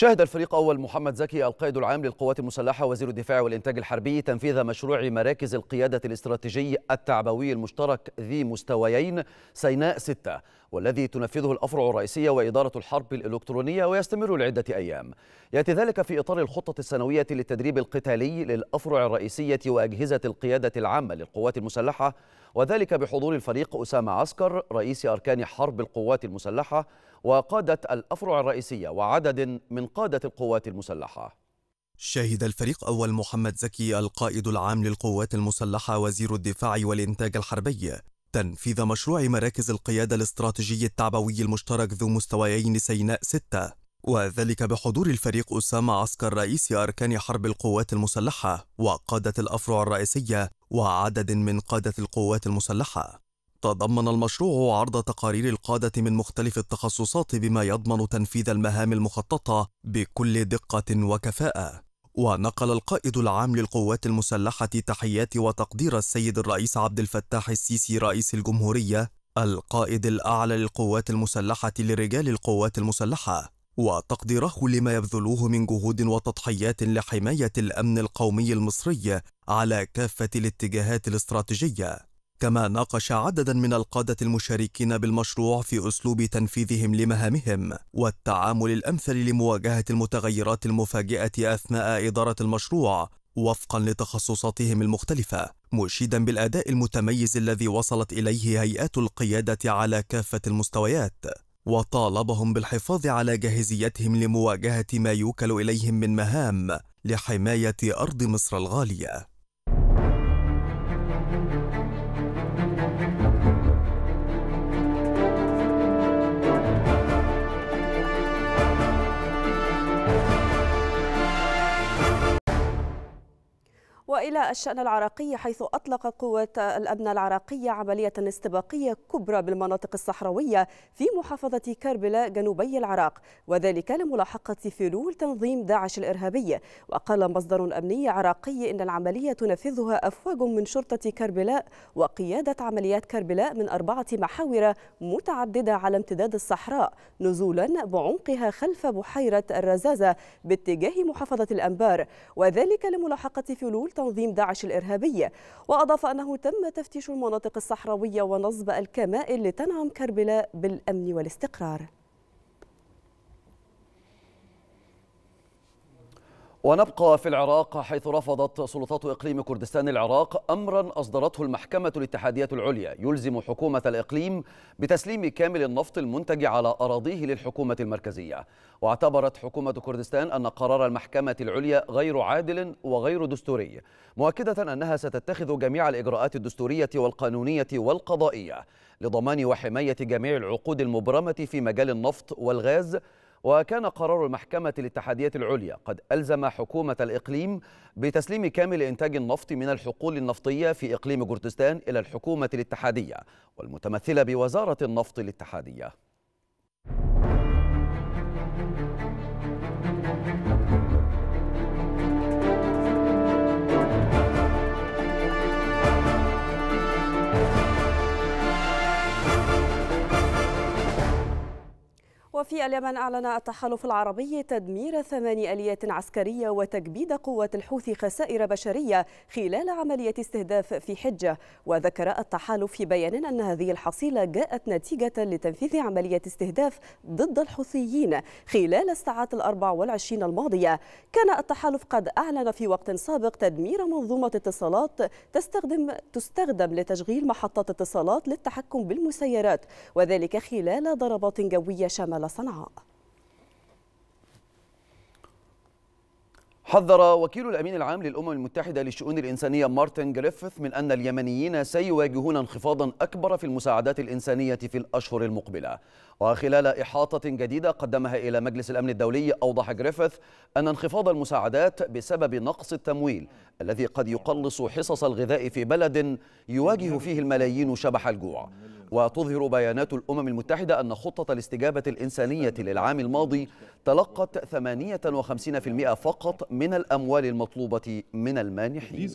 شهد الفريق أول محمد زكي القائد العام للقوات المسلحة وزير الدفاع والإنتاج الحربي تنفيذ مشروع مراكز القيادة الاستراتيجي التعبوي المشترك ذي مستويين سيناء 6 والذي تنفذه الأفرع الرئيسية وإدارة الحرب الإلكترونية ويستمر لعدة أيام يأتي ذلك في إطار الخطة السنوية للتدريب القتالي للأفرع الرئيسية وأجهزة القيادة العامة للقوات المسلحة وذلك بحضور الفريق أسامة عسكر رئيس أركان حرب القوات المسلحة وقادة الأفرع الرئيسية وعدد من قادة القوات المسلحة شهد الفريق أول محمد زكي القائد العام للقوات المسلحة وزير الدفاع والإنتاج الحربي تنفيذ مشروع مراكز القيادة الاستراتيجي التعبوي المشترك ذو مستويين سيناء 6 وذلك بحضور الفريق أسامة عسكر رئيس أركان حرب القوات المسلحة وقادة الأفرع الرئيسية وعدد من قادة القوات المسلحة تضمن المشروع عرض تقارير القادة من مختلف التخصصات بما يضمن تنفيذ المهام المخططة بكل دقة وكفاءة. ونقل القائد العام للقوات المسلحة تحيات وتقدير السيد الرئيس عبد الفتاح السيسي رئيس الجمهورية القائد الأعلى للقوات المسلحة لرجال القوات المسلحة وتقديره لما يبذلوه من جهود وتضحيات لحماية الأمن القومي المصري على كافة الاتجاهات الاستراتيجية كما ناقش عددا من القادة المشاركين بالمشروع في أسلوب تنفيذهم لمهامهم والتعامل الأمثل لمواجهة المتغيرات المفاجئة أثناء إدارة المشروع وفقا لتخصصاتهم المختلفة مشيدا بالأداء المتميز الذي وصلت إليه هيئات القيادة على كافة المستويات وطالبهم بالحفاظ على جاهزيتهم لمواجهة ما يوكل إليهم من مهام لحماية أرض مصر الغالية وإلى الشأن العراقي حيث أطلق قوات الأمن العراقية عملية استباقية كبرى بالمناطق الصحراوية في محافظة كربلاء جنوبي العراق وذلك لملاحقة فلول تنظيم داعش الإرهابي وقال مصدر أمني عراقي إن العملية تنفذها أفواج من شرطة كربلاء وقيادة عمليات كربلاء من أربعة محاور متعددة على امتداد الصحراء نزولا بعمقها خلف بحيرة الرزازة باتجاه محافظة الأنبار وذلك لملاحقة فلول تنظيم تنظيم داعش الإرهابي وأضاف أنه تم تفتيش المناطق الصحراوية ونصب الكمائن لتنعم كربلاء بالأمن والاستقرار ونبقى في العراق حيث رفضت سلطات إقليم كردستان العراق أمرا أصدرته المحكمة الاتحادية العليا يلزم حكومة الإقليم بتسليم كامل النفط المنتج على أراضيه للحكومة المركزية واعتبرت حكومة كردستان أن قرار المحكمة العليا غير عادل وغير دستوري مؤكدة أنها ستتخذ جميع الإجراءات الدستورية والقانونية والقضائية لضمان وحماية جميع العقود المبرمة في مجال النفط والغاز وكان قرار المحكمة الاتحادية العليا قد ألزم حكومة الإقليم بتسليم كامل إنتاج النفط من الحقول النفطية في إقليم كردستان إلى الحكومة الاتحادية والمتمثلة بوزارة النفط الاتحادية وفي اليمن أعلن التحالف العربي تدمير ثماني أليات عسكرية وتجبيد قوة الحوثي خسائر بشرية خلال عملية استهداف في حجة وذكر التحالف في بيان أن هذه الحصيلة جاءت نتيجة لتنفيذ عملية استهداف ضد الحوثيين خلال الساعات الأربع والعشرين الماضية كان التحالف قد أعلن في وقت سابق تدمير منظومة اتصالات تستخدم تستخدم لتشغيل محطات اتصالات للتحكم بالمسيرات وذلك خلال ضربات جوية شمال صنعاء حذر وكيل الأمين العام للأمم المتحدة للشؤون الإنسانية مارتن جريفيث من أن اليمنيين سيواجهون انخفاضا أكبر في المساعدات الإنسانية في الأشهر المقبلة وخلال إحاطة جديدة قدمها إلى مجلس الأمن الدولي أوضح جريفيث أن انخفاض المساعدات بسبب نقص التمويل الذي قد يقلص حصص الغذاء في بلد يواجه فيه الملايين شبح الجوع وتظهر بيانات الأمم المتحدة أن خطة الاستجابة الإنسانية للعام الماضي تلقت 58% فقط من الأموال المطلوبة من المانحين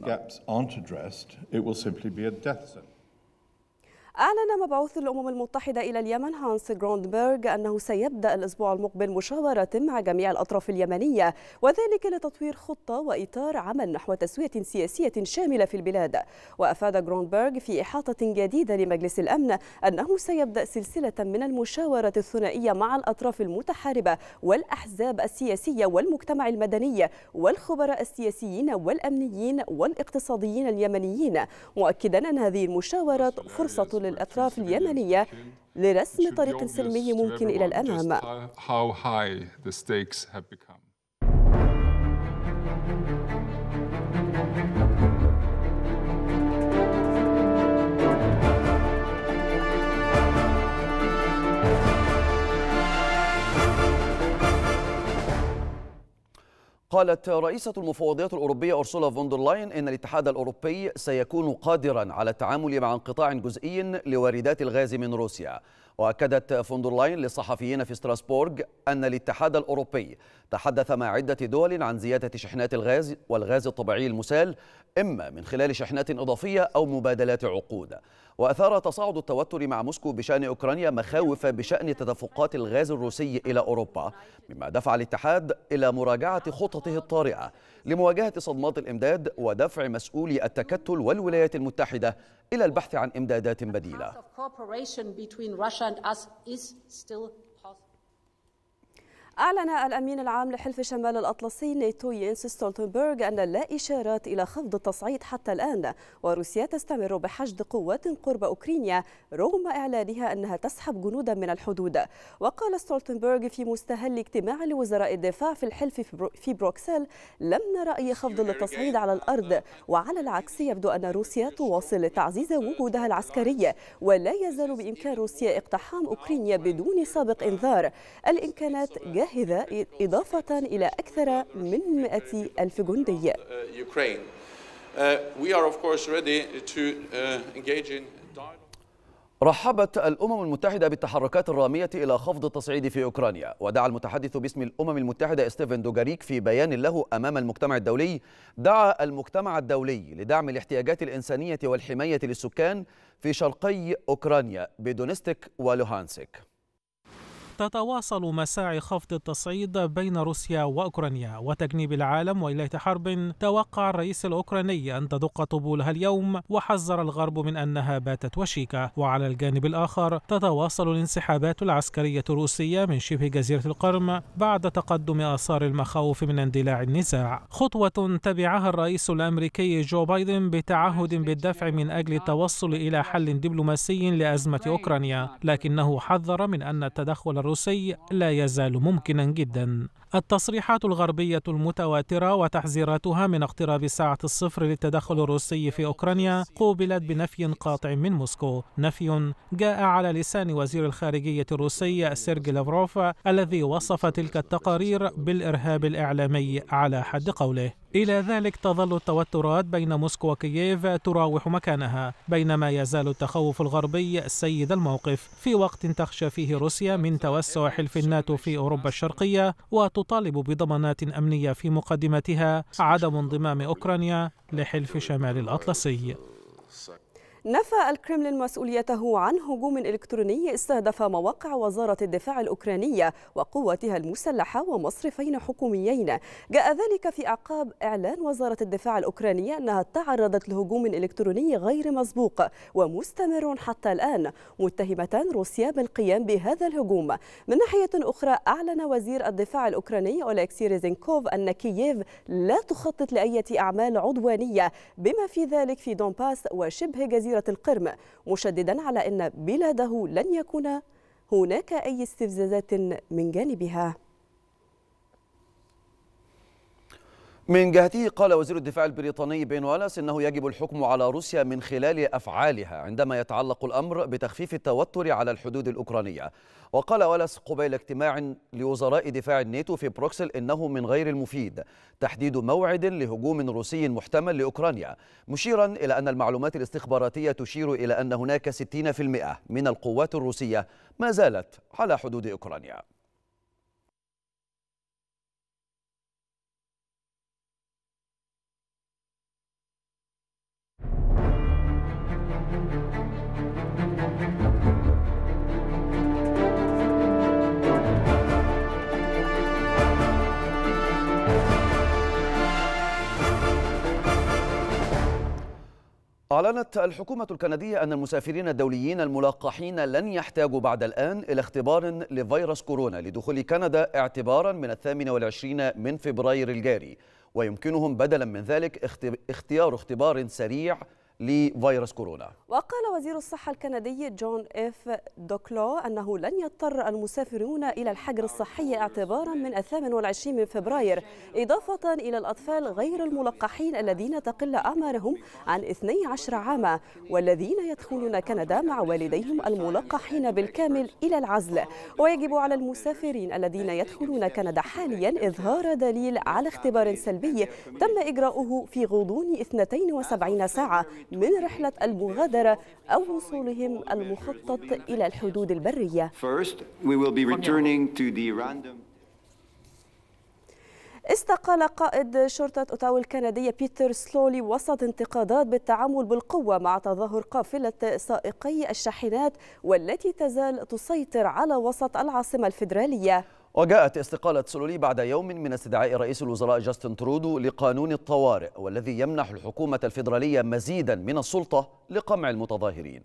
أعلن مبعوث الأمم المتحدة إلى اليمن هانس جروندبرغ أنه سيبدأ الأسبوع المقبل مشاورة مع جميع الأطراف اليمنية وذلك لتطوير خطة وإطار عمل نحو تسوية سياسية شاملة في البلاد وأفاد جروندبرغ في إحاطة جديدة لمجلس الأمن أنه سيبدأ سلسلة من المشاورة الثنائية مع الأطراف المتحاربة والأحزاب السياسية والمجتمع المدني والخبراء السياسيين والأمنيين والاقتصاديين اليمنيين مؤكدا أن هذه المشاورة فرصة للأطراف اليمنية لرسم طريق سلمي ممكن إلى الأمام. قالت رئيسة المفوضيات الأوروبية أرسولا فوندر لاين إن الاتحاد الأوروبي سيكون قادرا على التعامل مع انقطاع جزئي لواردات الغاز من روسيا وأكدت فوندر لاين للصحفيين في ستراسبورغ أن الاتحاد الأوروبي تحدث مع عدة دول عن زيادة شحنات الغاز والغاز الطبيعي المسال إما من خلال شحنات إضافية أو مبادلات عقود وأثار تصاعد التوتر مع موسكو بشأن أوكرانيا مخاوف بشأن تدفقات الغاز الروسي إلى أوروبا مما دفع الاتحاد إلى مراجعة خططه الطارئة لمواجهة صدمات الإمداد ودفع مسؤولي التكتل والولايات المتحدة إلى البحث عن إمدادات بديلة أعلن الأمين العام لحلف شمال الأطلسي ناتو ينس ستولتنبرغ أن لا إشارات إلى خفض التصعيد حتى الآن وروسيا تستمر بحشد قوات قرب أوكرانيا رغم إعلانها أنها تسحب جنودا من الحدود وقال ستولتنبرغ في مستهل اجتماع لوزراء الدفاع في الحلف في بروكسل لم نرى أي خفض للتصعيد على الأرض وعلى العكس يبدو أن روسيا تواصل تعزيز وجودها العسكري ولا يزال بإمكان روسيا اقتحام أوكرانيا بدون سابق إنذار الإمكانات جاهزة مجهزة إضافة إلى أكثر من 100 ألف جندي uh, uh, uh, رحبت الأمم المتحدة بالتحركات الرامية إلى خفض التصعيد في أوكرانيا ودعا المتحدث باسم الأمم المتحدة ستيفن دوغاريك في بيان له أمام المجتمع الدولي دعا المجتمع الدولي لدعم الاحتياجات الإنسانية والحماية للسكان في شرقي أوكرانيا بدونستك ولوهانسك تتواصل مساعي خفض التصعيد بين روسيا وأوكرانيا وتجنيب العالم وإليه حرب توقع الرئيس الأوكراني أن تدق طبولها اليوم وحذر الغرب من أنها باتت وشيكة وعلى الجانب الآخر تتواصل الانسحابات العسكرية الروسية من شبه جزيرة القرم بعد تقدم آثار المخاوف من اندلاع النزاع خطوة تبعها الرئيس الأمريكي جو بايدن بتعهد بالدفع من أجل التوصل إلى حل دبلوماسي لأزمة أوكرانيا لكنه حذر من أن التدخل الروسي لا يزال ممكنا جدا التصريحات الغربية المتواترة وتحذيراتها من اقتراب ساعة الصفر للتدخل الروسي في أوكرانيا قوبلت بنفي قاطع من موسكو نفي جاء على لسان وزير الخارجية الروسي سيرجي لافروف الذي وصف تلك التقارير بالإرهاب الإعلامي على حد قوله إلى ذلك تظل التوترات بين موسكو وكييف تراوح مكانها بينما يزال التخوف الغربي سيد الموقف في وقت تخشى فيه روسيا من توسع حلف الناتو في أوروبا الشرقية وتطلق تطالب بضمانات أمنية في مقدمتها عدم انضمام أوكرانيا لحلف شمال الأطلسي نفى الكرملين مسؤوليته عن هجوم إلكتروني استهدف مواقع وزارة الدفاع الأوكرانية وقواتها المسلحة ومصرفين حكوميين جاء ذلك في أعقاب إعلان وزارة الدفاع الأوكرانية أنها تعرضت لهجوم إلكتروني غير مسبوق ومستمر حتى الآن متهمة روسيا بالقيام بهذا الهجوم من ناحية أخرى أعلن وزير الدفاع الأوكراني أولكسي ريزينكوف أن كييف لا تخطط لأية أعمال عدوانية بما في ذلك في دونباس وشبه جزيرة جزيرة القرم مشددا على أن بلاده لن يكون هناك أي استفزازات من جانبها من جهته قال وزير الدفاع البريطاني بين والاس انه يجب الحكم على روسيا من خلال افعالها عندما يتعلق الامر بتخفيف التوتر على الحدود الاوكرانيه وقال والاس قبيل اجتماع لوزراء دفاع الناتو في بروكسل انه من غير المفيد تحديد موعد لهجوم روسي محتمل لاوكرانيا مشيرا الى ان المعلومات الاستخباراتيه تشير الى ان هناك 60% من القوات الروسيه ما زالت على حدود اوكرانيا أعلنت الحكومة الكندية أن المسافرين الدوليين الملقحين لن يحتاجوا بعد الآن إلى اختبار لفيروس كورونا لدخول كندا اعتبارا من الثامن والعشرين من فبراير الجاري ويمكنهم بدلا من ذلك اختيار اختبار سريع لفيروس كورونا وقال وزير الصحة الكندي جون إف دوكلو أنه لن يضطر المسافرون إلى الحجر الصحي اعتبارا من الثامن والعشرين من فبراير إضافة إلى الأطفال غير الملقحين الذين تقل أعمارهم عن 12 عاما والذين يدخلون كندا مع والديهم الملقحين بالكامل إلى العزل ويجب على المسافرين الذين يدخلون كندا حاليا إظهار دليل على اختبار سلبي تم إجراؤه في غضون 72 ساعة من رحلة المغادرة أو وصولهم المخطط إلى الحدود البرية استقال قائد شرطة أوتاوا الكندية بيتر سلولي وسط انتقادات بالتعامل بالقوة مع تظاهر قافلة سائقي الشاحنات والتي تزال تسيطر على وسط العاصمة الفيدرالية وجاءت استقالة سولولي بعد يوم من استدعاء رئيس الوزراء جاستن ترودو لقانون الطوارئ والذي يمنح الحكومة الفيدرالية مزيدا من السلطة لقمع المتظاهرين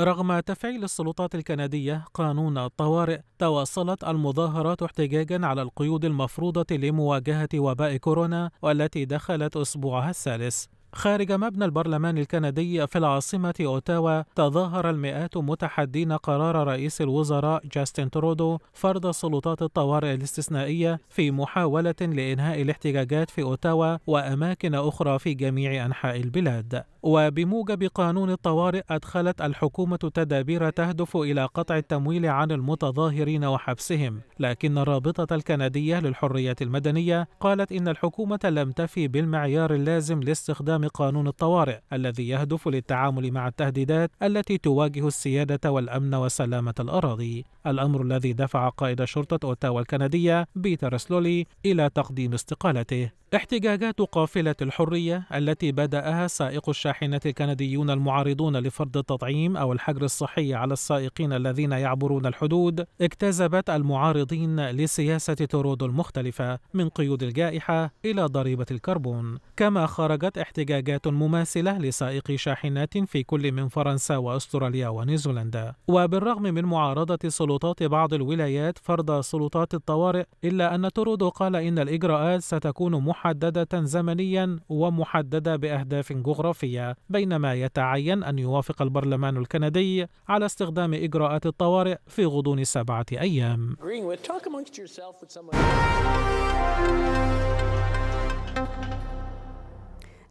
رغم تفعيل السلطات الكندية قانون الطوارئ تواصلت المظاهرات احتجاجا على القيود المفروضة لمواجهة وباء كورونا والتي دخلت أسبوعها الثالث خارج مبنى البرلمان الكندي في العاصمة أوتاوا تظاهر المئات متحدين قرار رئيس الوزراء جاستن ترودو فرض سلطات الطوارئ الاستثنائية في محاولة لإنهاء الاحتجاجات في أوتاوا وأماكن أخرى في جميع أنحاء البلاد وبموجب قانون الطوارئ أدخلت الحكومة تدابير تهدف إلى قطع التمويل عن المتظاهرين وحبسهم، لكن الرابطة الكندية للحريات المدنية قالت إن الحكومة لم تفي بالمعيار اللازم لاستخدام قانون الطوارئ الذي يهدف للتعامل مع التهديدات التي تواجه السيادة والأمن وسلامة الأراضي، الأمر الذي دفع قائد شرطة أوتاوا الكندية بيتر سلولي إلى تقديم استقالته. احتجاجات قافلة الحرية التي بدأها سائق الش الشاحنات الكنديون المعارضون لفرض التطعيم أو الحجر الصحي على السائقين الذين يعبرون الحدود اكتذبت المعارضين لسياسة ترود المختلفة من قيود الجائحة إلى ضريبة الكربون كما خرجت احتجاجات مماثلة لسائقي شاحنات في كل من فرنسا وأستراليا ونيوزيلندا وبالرغم من معارضة سلطات بعض الولايات فرض سلطات الطوارئ إلا أن ترودو قال إن الإجراءات ستكون محددة زمنيا ومحددة بأهداف جغرافية بينما يتعين أن يوافق البرلمان الكندي على استخدام إجراءات الطوارئ في غضون سبعة أيام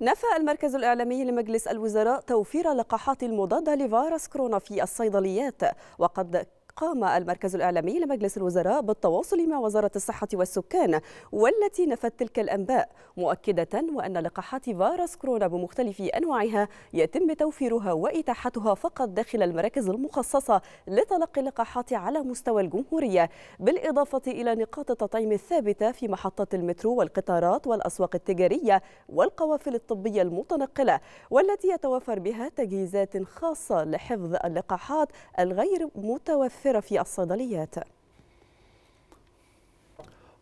نفى المركز الإعلامي لمجلس الوزراء توفير لقاحات المضادة لفيروس كورونا في الصيدليات وقد قام المركز الإعلامي لمجلس الوزراء بالتواصل مع وزارة الصحة والسكان والتي نفت تلك الأنباء مؤكدة وأن لقاحات فيروس كورونا بمختلف أنواعها يتم توفيرها وإتاحتها فقط داخل المراكز المخصصة لتلقي اللقاحات على مستوى الجمهورية بالإضافة إلى نقاط التطعيم الثابتة في محطات المترو والقطارات والأسواق التجارية والقوافل الطبية المتنقلة والتي يتوفر بها تجهيزات خاصة لحفظ اللقاحات الغير متوفرة متوفرة في الصيدليات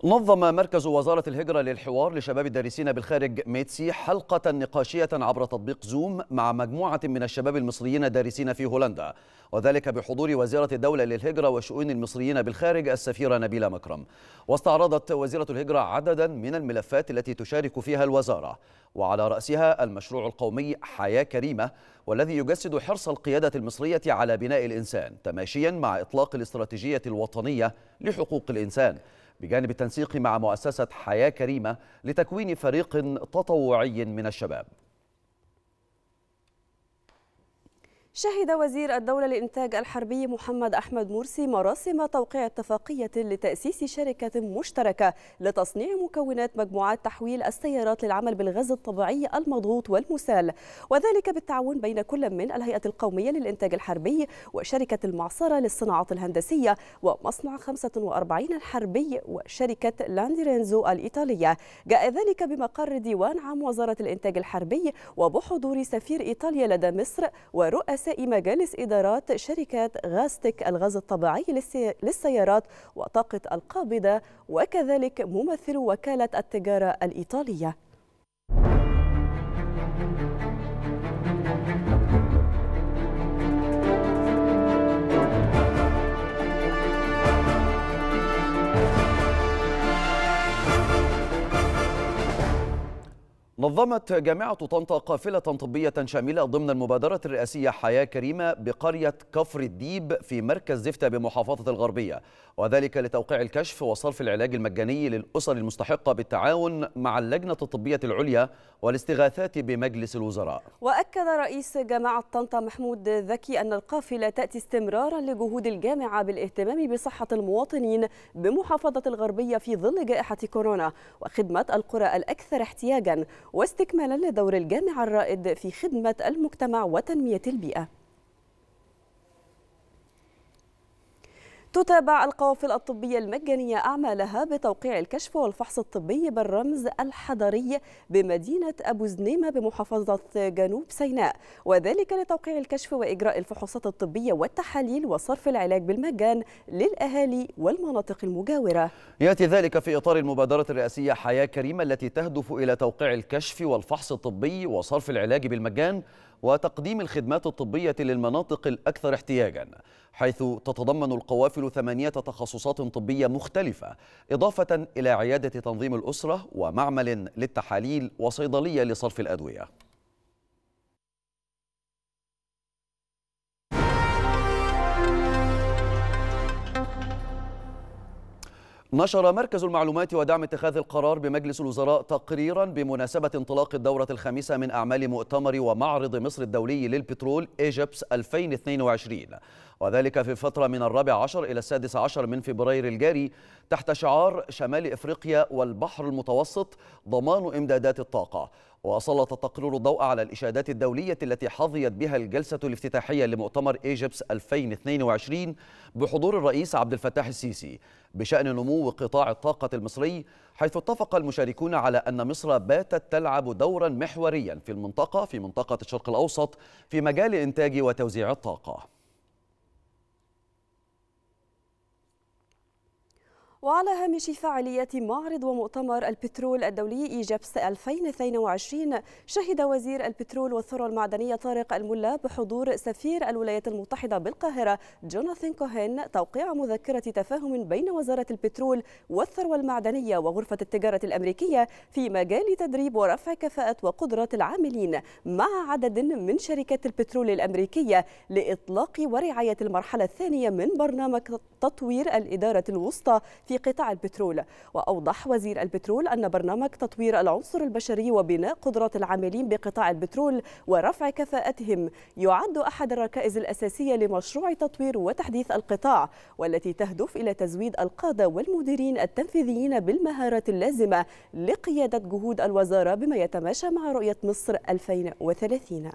نظم مركز وزارة الهجرة للحوار لشباب الدارسين بالخارج ميتسي حلقة نقاشية عبر تطبيق زوم مع مجموعة من الشباب المصريين الدارسين في هولندا وذلك بحضور وزيرة الدولة للهجرة وشؤون المصريين بالخارج السفيرة نبيلة مكرم واستعرضت وزيرة الهجرة عددا من الملفات التي تشارك فيها الوزارة وعلى رأسها المشروع القومي حياة كريمة والذي يجسد حرص القيادة المصرية على بناء الإنسان تماشيا مع إطلاق الاستراتيجية الوطنية لحقوق الإنسان بجانب التنسيق مع مؤسسة حياة كريمة لتكوين فريق تطوعي من الشباب شهد وزير الدولة للإنتاج الحربي محمد أحمد مرسي مراسم توقيع اتفاقية لتأسيس شركة مشتركة لتصنيع مكونات مجموعات تحويل السيارات للعمل بالغاز الطبيعي المضغوط والمسال وذلك بالتعاون بين كل من الهيئة القومية للإنتاج الحربي وشركة المعصرة للصناعات الهندسية ومصنع 45 الحربي وشركة لاندرينزو الإيطالية جاء ذلك بمقر ديوان عام وزارة الإنتاج الحربي وبحضور سفير إيطاليا لدى مصر ورؤساء مجالس إدارات شركات غازتك الغاز الطبيعي للسيارات وطاقة القابضة وكذلك ممثل وكالة التجارة الإيطالية نظمت جامعة طنطا قافلة طبية شاملة ضمن المبادرة الرئاسية حياة كريمة بقرية كفر الديب في مركز زفتة بمحافظة الغربية وذلك لتوقيع الكشف وصرف العلاج المجاني للأسر المستحقة بالتعاون مع اللجنة الطبية العليا والاستغاثات بمجلس الوزراء وأكد رئيس جامعة طنطا محمود ذكي أن القافلة تأتي استمرارا لجهود الجامعة بالاهتمام بصحة المواطنين بمحافظة الغربية في ظل جائحة كورونا وخدمة القرى الأكثر احتياجا واستكمالا لدور الجامع الرائد في خدمة المجتمع وتنمية البيئة تتابع القوافل الطبية المجانية أعمالها بتوقيع الكشف والفحص الطبي بالرمز الحضري بمدينة أبو زنيمة بمحافظة جنوب سيناء وذلك لتوقيع الكشف وإجراء الفحوصات الطبية والتحاليل وصرف العلاج بالمجان للأهالي والمناطق المجاورة يأتي ذلك في إطار المبادرة الرئاسية حياة كريمة التي تهدف إلى توقيع الكشف والفحص الطبي وصرف العلاج بالمجان وتقديم الخدمات الطبية للمناطق الأكثر احتياجا حيث تتضمن القوافل ثمانية تخصصات طبية مختلفة إضافة إلى عيادة تنظيم الأسرة ومعمل للتحاليل وصيدلية لصرف الأدوية نشر مركز المعلومات ودعم اتخاذ القرار بمجلس الوزراء تقريرا بمناسبة انطلاق الدورة الخامسة من أعمال مؤتمر ومعرض مصر الدولي للبترول إيجبس 2022 وذلك في فترة من الرابع عشر إلى السادس عشر من فبراير الجاري تحت شعار شمال إفريقيا والبحر المتوسط ضمان إمدادات الطاقة وسلط التقرير الضوء على الإشادات الدولية التي حظيت بها الجلسة الافتتاحية لمؤتمر إيجيبس 2022 بحضور الرئيس عبد الفتاح السيسي بشأن نمو قطاع الطاقة المصري حيث اتفق المشاركون على أن مصر باتت تلعب دورا محوريا في المنطقة في منطقة الشرق الأوسط في مجال إنتاج وتوزيع الطاقة وعلى هامش فعاليات معرض ومؤتمر البترول الدولي إيجابس 2022 شهد وزير البترول والثروة المعدنية طارق الملا بحضور سفير الولايات المتحدة بالقاهرة جوناثان كوهين توقيع مذكرة تفاهم بين وزارة البترول والثروة المعدنية وغرفة التجارة الأمريكية في مجال تدريب ورفع كفاءة وقدرات العاملين مع عدد من شركات البترول الأمريكية لإطلاق ورعاية المرحلة الثانية من برنامج تطوير الإدارة الوسطى في في قطاع البترول وأوضح وزير البترول أن برنامج تطوير العنصر البشري وبناء قدرات العاملين بقطاع البترول ورفع كفاءتهم يعد أحد الركائز الأساسية لمشروع تطوير وتحديث القطاع والتي تهدف إلى تزويد القادة والمديرين التنفيذيين بالمهارات اللازمة لقيادة جهود الوزارة بما يتماشى مع رؤية مصر 2030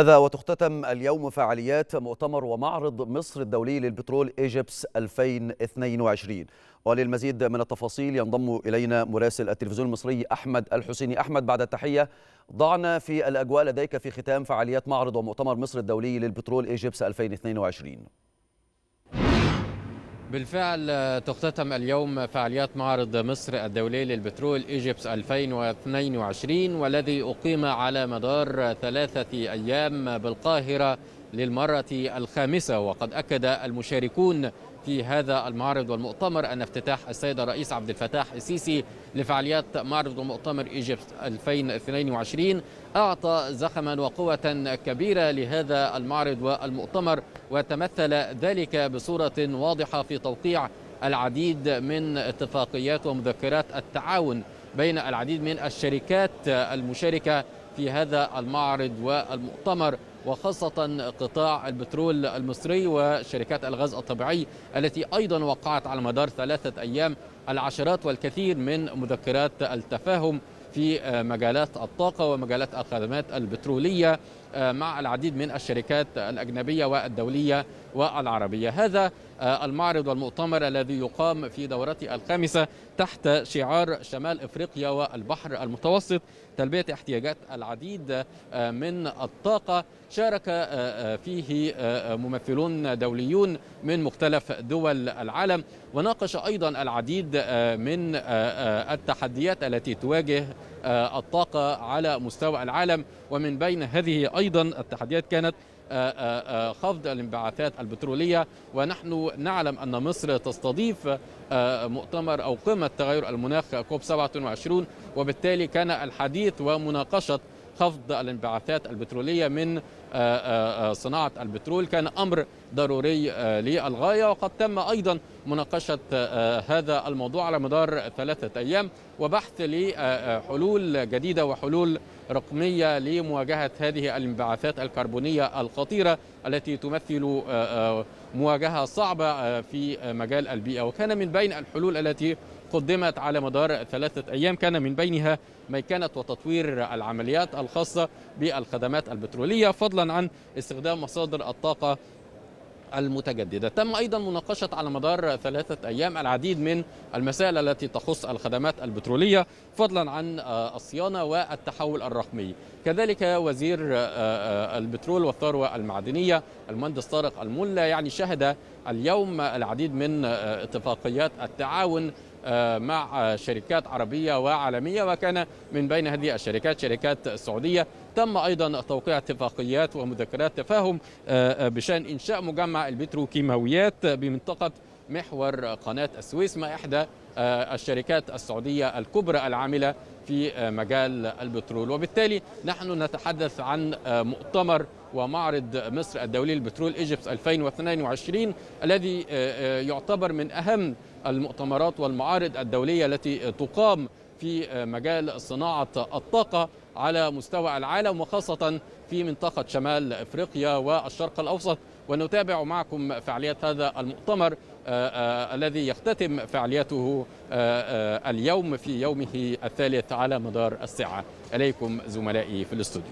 هذا وتختتم اليوم فعاليات مؤتمر ومعرض مصر الدولي للبترول ايجيبس 2022 وللمزيد من التفاصيل ينضم الينا مراسل التلفزيون المصري احمد الحسيني احمد بعد التحيه ضعنا في الاجواء لديك في ختام فعاليات معرض ومؤتمر مصر الدولي للبترول ايجيبس 2022 بالفعل تختتم اليوم فعاليات معرض مصر الدولي للبترول ايجيبس 2022 والذي أقيم على مدار ثلاثة أيام بالقاهرة للمرة الخامسة وقد أكد المشاركون في هذا المعرض والمؤتمر أن افتتاح السيد الرئيس عبد الفتاح السيسي لفعاليات معرض ومؤتمر إيجيبت 2022 أعطى زخما وقوة كبيرة لهذا المعرض والمؤتمر وتمثل ذلك بصورة واضحة في توقيع العديد من اتفاقيات ومذكرات التعاون بين العديد من الشركات المشاركة في هذا المعرض والمؤتمر وخاصة قطاع البترول المصري وشركات الغاز الطبيعي التي أيضا وقعت على مدار ثلاثة أيام العشرات والكثير من مذكرات التفاهم في مجالات الطاقة ومجالات الخدمات البترولية آه، مع العديد من الشركات الأجنبية والدولية والعربية هذا آه، المعرض والمؤتمر الذي يقام في دورته الخامسة تحت شعار شمال إفريقيا والبحر المتوسط تلبية احتياجات العديد آه، من الطاقة شارك فيه ممثلون دوليون من مختلف دول العالم وناقش أيضا العديد من التحديات التي تواجه آه، الطاقة على مستوى العالم ومن بين هذه أيضا التحديات كانت آه، آه، خفض الانبعاثات البترولية ونحن نعلم أن مصر تستضيف مؤتمر أو قمة تغير المناخ كوب 27 وبالتالي كان الحديث ومناقشة خفض الانبعاثات البترولية من آه، آه، آه، صناعة البترول كان أمر ضروري للغاية وقد تم أيضا مناقشة هذا الموضوع على مدار ثلاثة أيام وبحث لحلول جديدة وحلول رقمية لمواجهة هذه الانبعاثات الكربونية الخطيرة التي تمثل مواجهة صعبة في مجال البيئة وكان من بين الحلول التي قدمت على مدار ثلاثة أيام كان من بينها ميكنة وتطوير العمليات الخاصة بالخدمات البترولية فضلا عن استخدام مصادر الطاقة المتجددة تم أيضا مناقشة على مدار ثلاثة أيام العديد من المسائل التي تخص الخدمات البترولية فضلا عن آه، الصيانة والتحول الرقمي كذلك وزير آه، آه، البترول والثروة المعدنية المهندس طارق الملا يعني شهد اليوم العديد من اتفاقيات التعاون آه، مع شركات عربية وعالمية وكان من بين هذه الشركات شركات سعودية تم أيضا توقيع اتفاقيات ومذكرات تفاهم آه، بشأن إنشاء مجمع البتروكيماويات بمنطقة محور قناة السويس مع إحدى آه، الشركات السعودية الكبرى العاملة في مجال البترول وبالتالي نحن نتحدث عن مؤتمر ومعرض مصر الدولي للبترول ايجيبت 2022 الذي آه، آه، يعتبر من اهم المؤتمرات والمعارض الدوليه التي تقام في آه، مجال صناعه الطاقه على مستوى العالم وخاصه في منطقه شمال افريقيا والشرق الاوسط ونتابع معكم فعاليات هذا المؤتمر الذي يختتم فعاليته اليوم في يومه الثالث على مدار الساعه اليكم زملائي في الاستوديو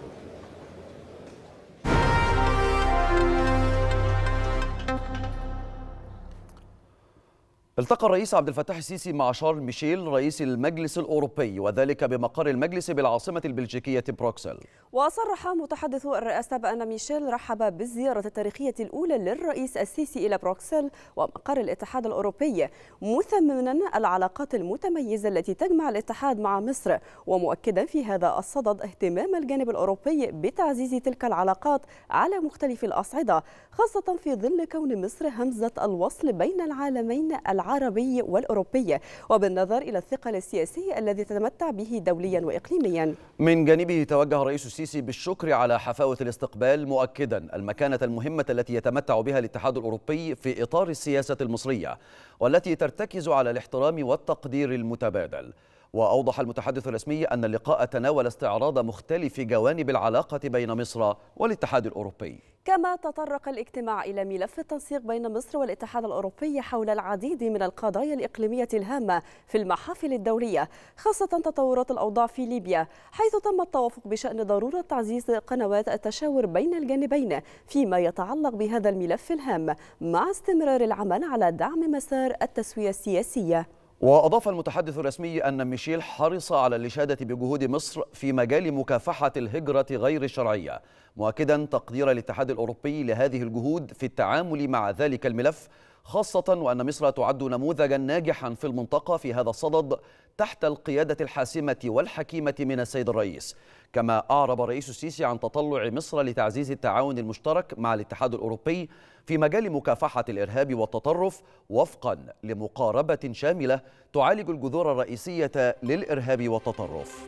التقى الرئيس عبد الفتاح السيسي مع شارل ميشيل رئيس المجلس الأوروبي وذلك بمقر المجلس بالعاصمة البلجيكية بروكسل وصرح متحدث الرئاسة بأن ميشيل رحب بالزيارة التاريخية الأولى للرئيس السيسي إلى بروكسل ومقر الاتحاد الأوروبي مثمنا العلاقات المتميزة التي تجمع الاتحاد مع مصر ومؤكدا في هذا الصدد اهتمام الجانب الأوروبي بتعزيز تلك العلاقات على مختلف الأصعدة خاصة في ظل كون مصر همزة الوصل بين العالمين العالمين العربي والأوروبي وبالنظر إلى الثقل السياسي الذي تتمتع به دوليا وإقليميا من جانبه توجه الرئيس السيسي بالشكر على حفاوة الاستقبال مؤكدا المكانة المهمة التي يتمتع بها الاتحاد الأوروبي في إطار السياسة المصرية والتي ترتكز على الاحترام والتقدير المتبادل وأوضح المتحدث الرسمي أن اللقاء تناول استعراض مختلف جوانب العلاقة بين مصر والاتحاد الأوروبي كما تطرق الاجتماع إلى ملف التنسيق بين مصر والاتحاد الأوروبي حول العديد من القضايا الإقليمية الهامة في المحافل الدولية خاصة تطورات الأوضاع في ليبيا حيث تم التوافق بشأن ضرورة تعزيز قنوات التشاور بين الجانبين فيما يتعلق بهذا الملف الهام مع استمرار العمل على دعم مسار التسوية السياسية وأضاف المتحدث الرسمي أن ميشيل حرص على الإشادة بجهود مصر في مجال مكافحة الهجرة غير الشرعية مؤكدا تقدير الاتحاد الأوروبي لهذه الجهود في التعامل مع ذلك الملف خاصة وأن مصر تعد نموذجا ناجحا في المنطقة في هذا الصدد تحت القيادة الحاسمة والحكيمة من السيد الرئيس كما أعرب الرئيس السيسي عن تطلع مصر لتعزيز التعاون المشترك مع الاتحاد الأوروبي في مجال مكافحة الإرهاب والتطرف وفقا لمقاربة شاملة تعالج الجذور الرئيسية للإرهاب والتطرف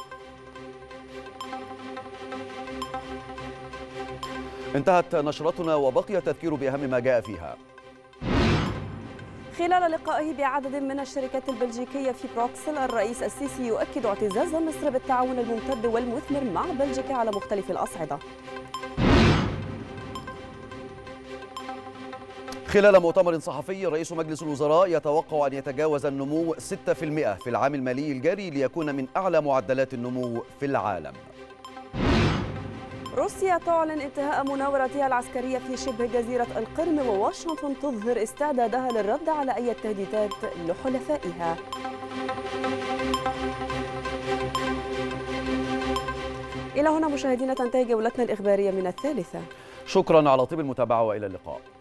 انتهت نشرتنا وبقي التذكير بأهم ما جاء فيها خلال لقائه بعدد من الشركات البلجيكية في بروكسل الرئيس السيسي يؤكد اعتزاز مصر بالتعاون الممتد والمثمر مع بلجيكا على مختلف الأصعدة خلال مؤتمر صحفي رئيس مجلس الوزراء يتوقع أن يتجاوز النمو 6% في العام المالي الجاري ليكون من أعلى معدلات النمو في العالم روسيا تعلن انتهاء مناورتها العسكرية في شبه جزيرة القرم وواشنطن تظهر استعدادها للرد على أي تهديدات لحلفائها إلى هنا مشاهدينا تنتهي جولتنا الإخبارية من الثالثة شكرا على طيب المتابعة وإلى اللقاء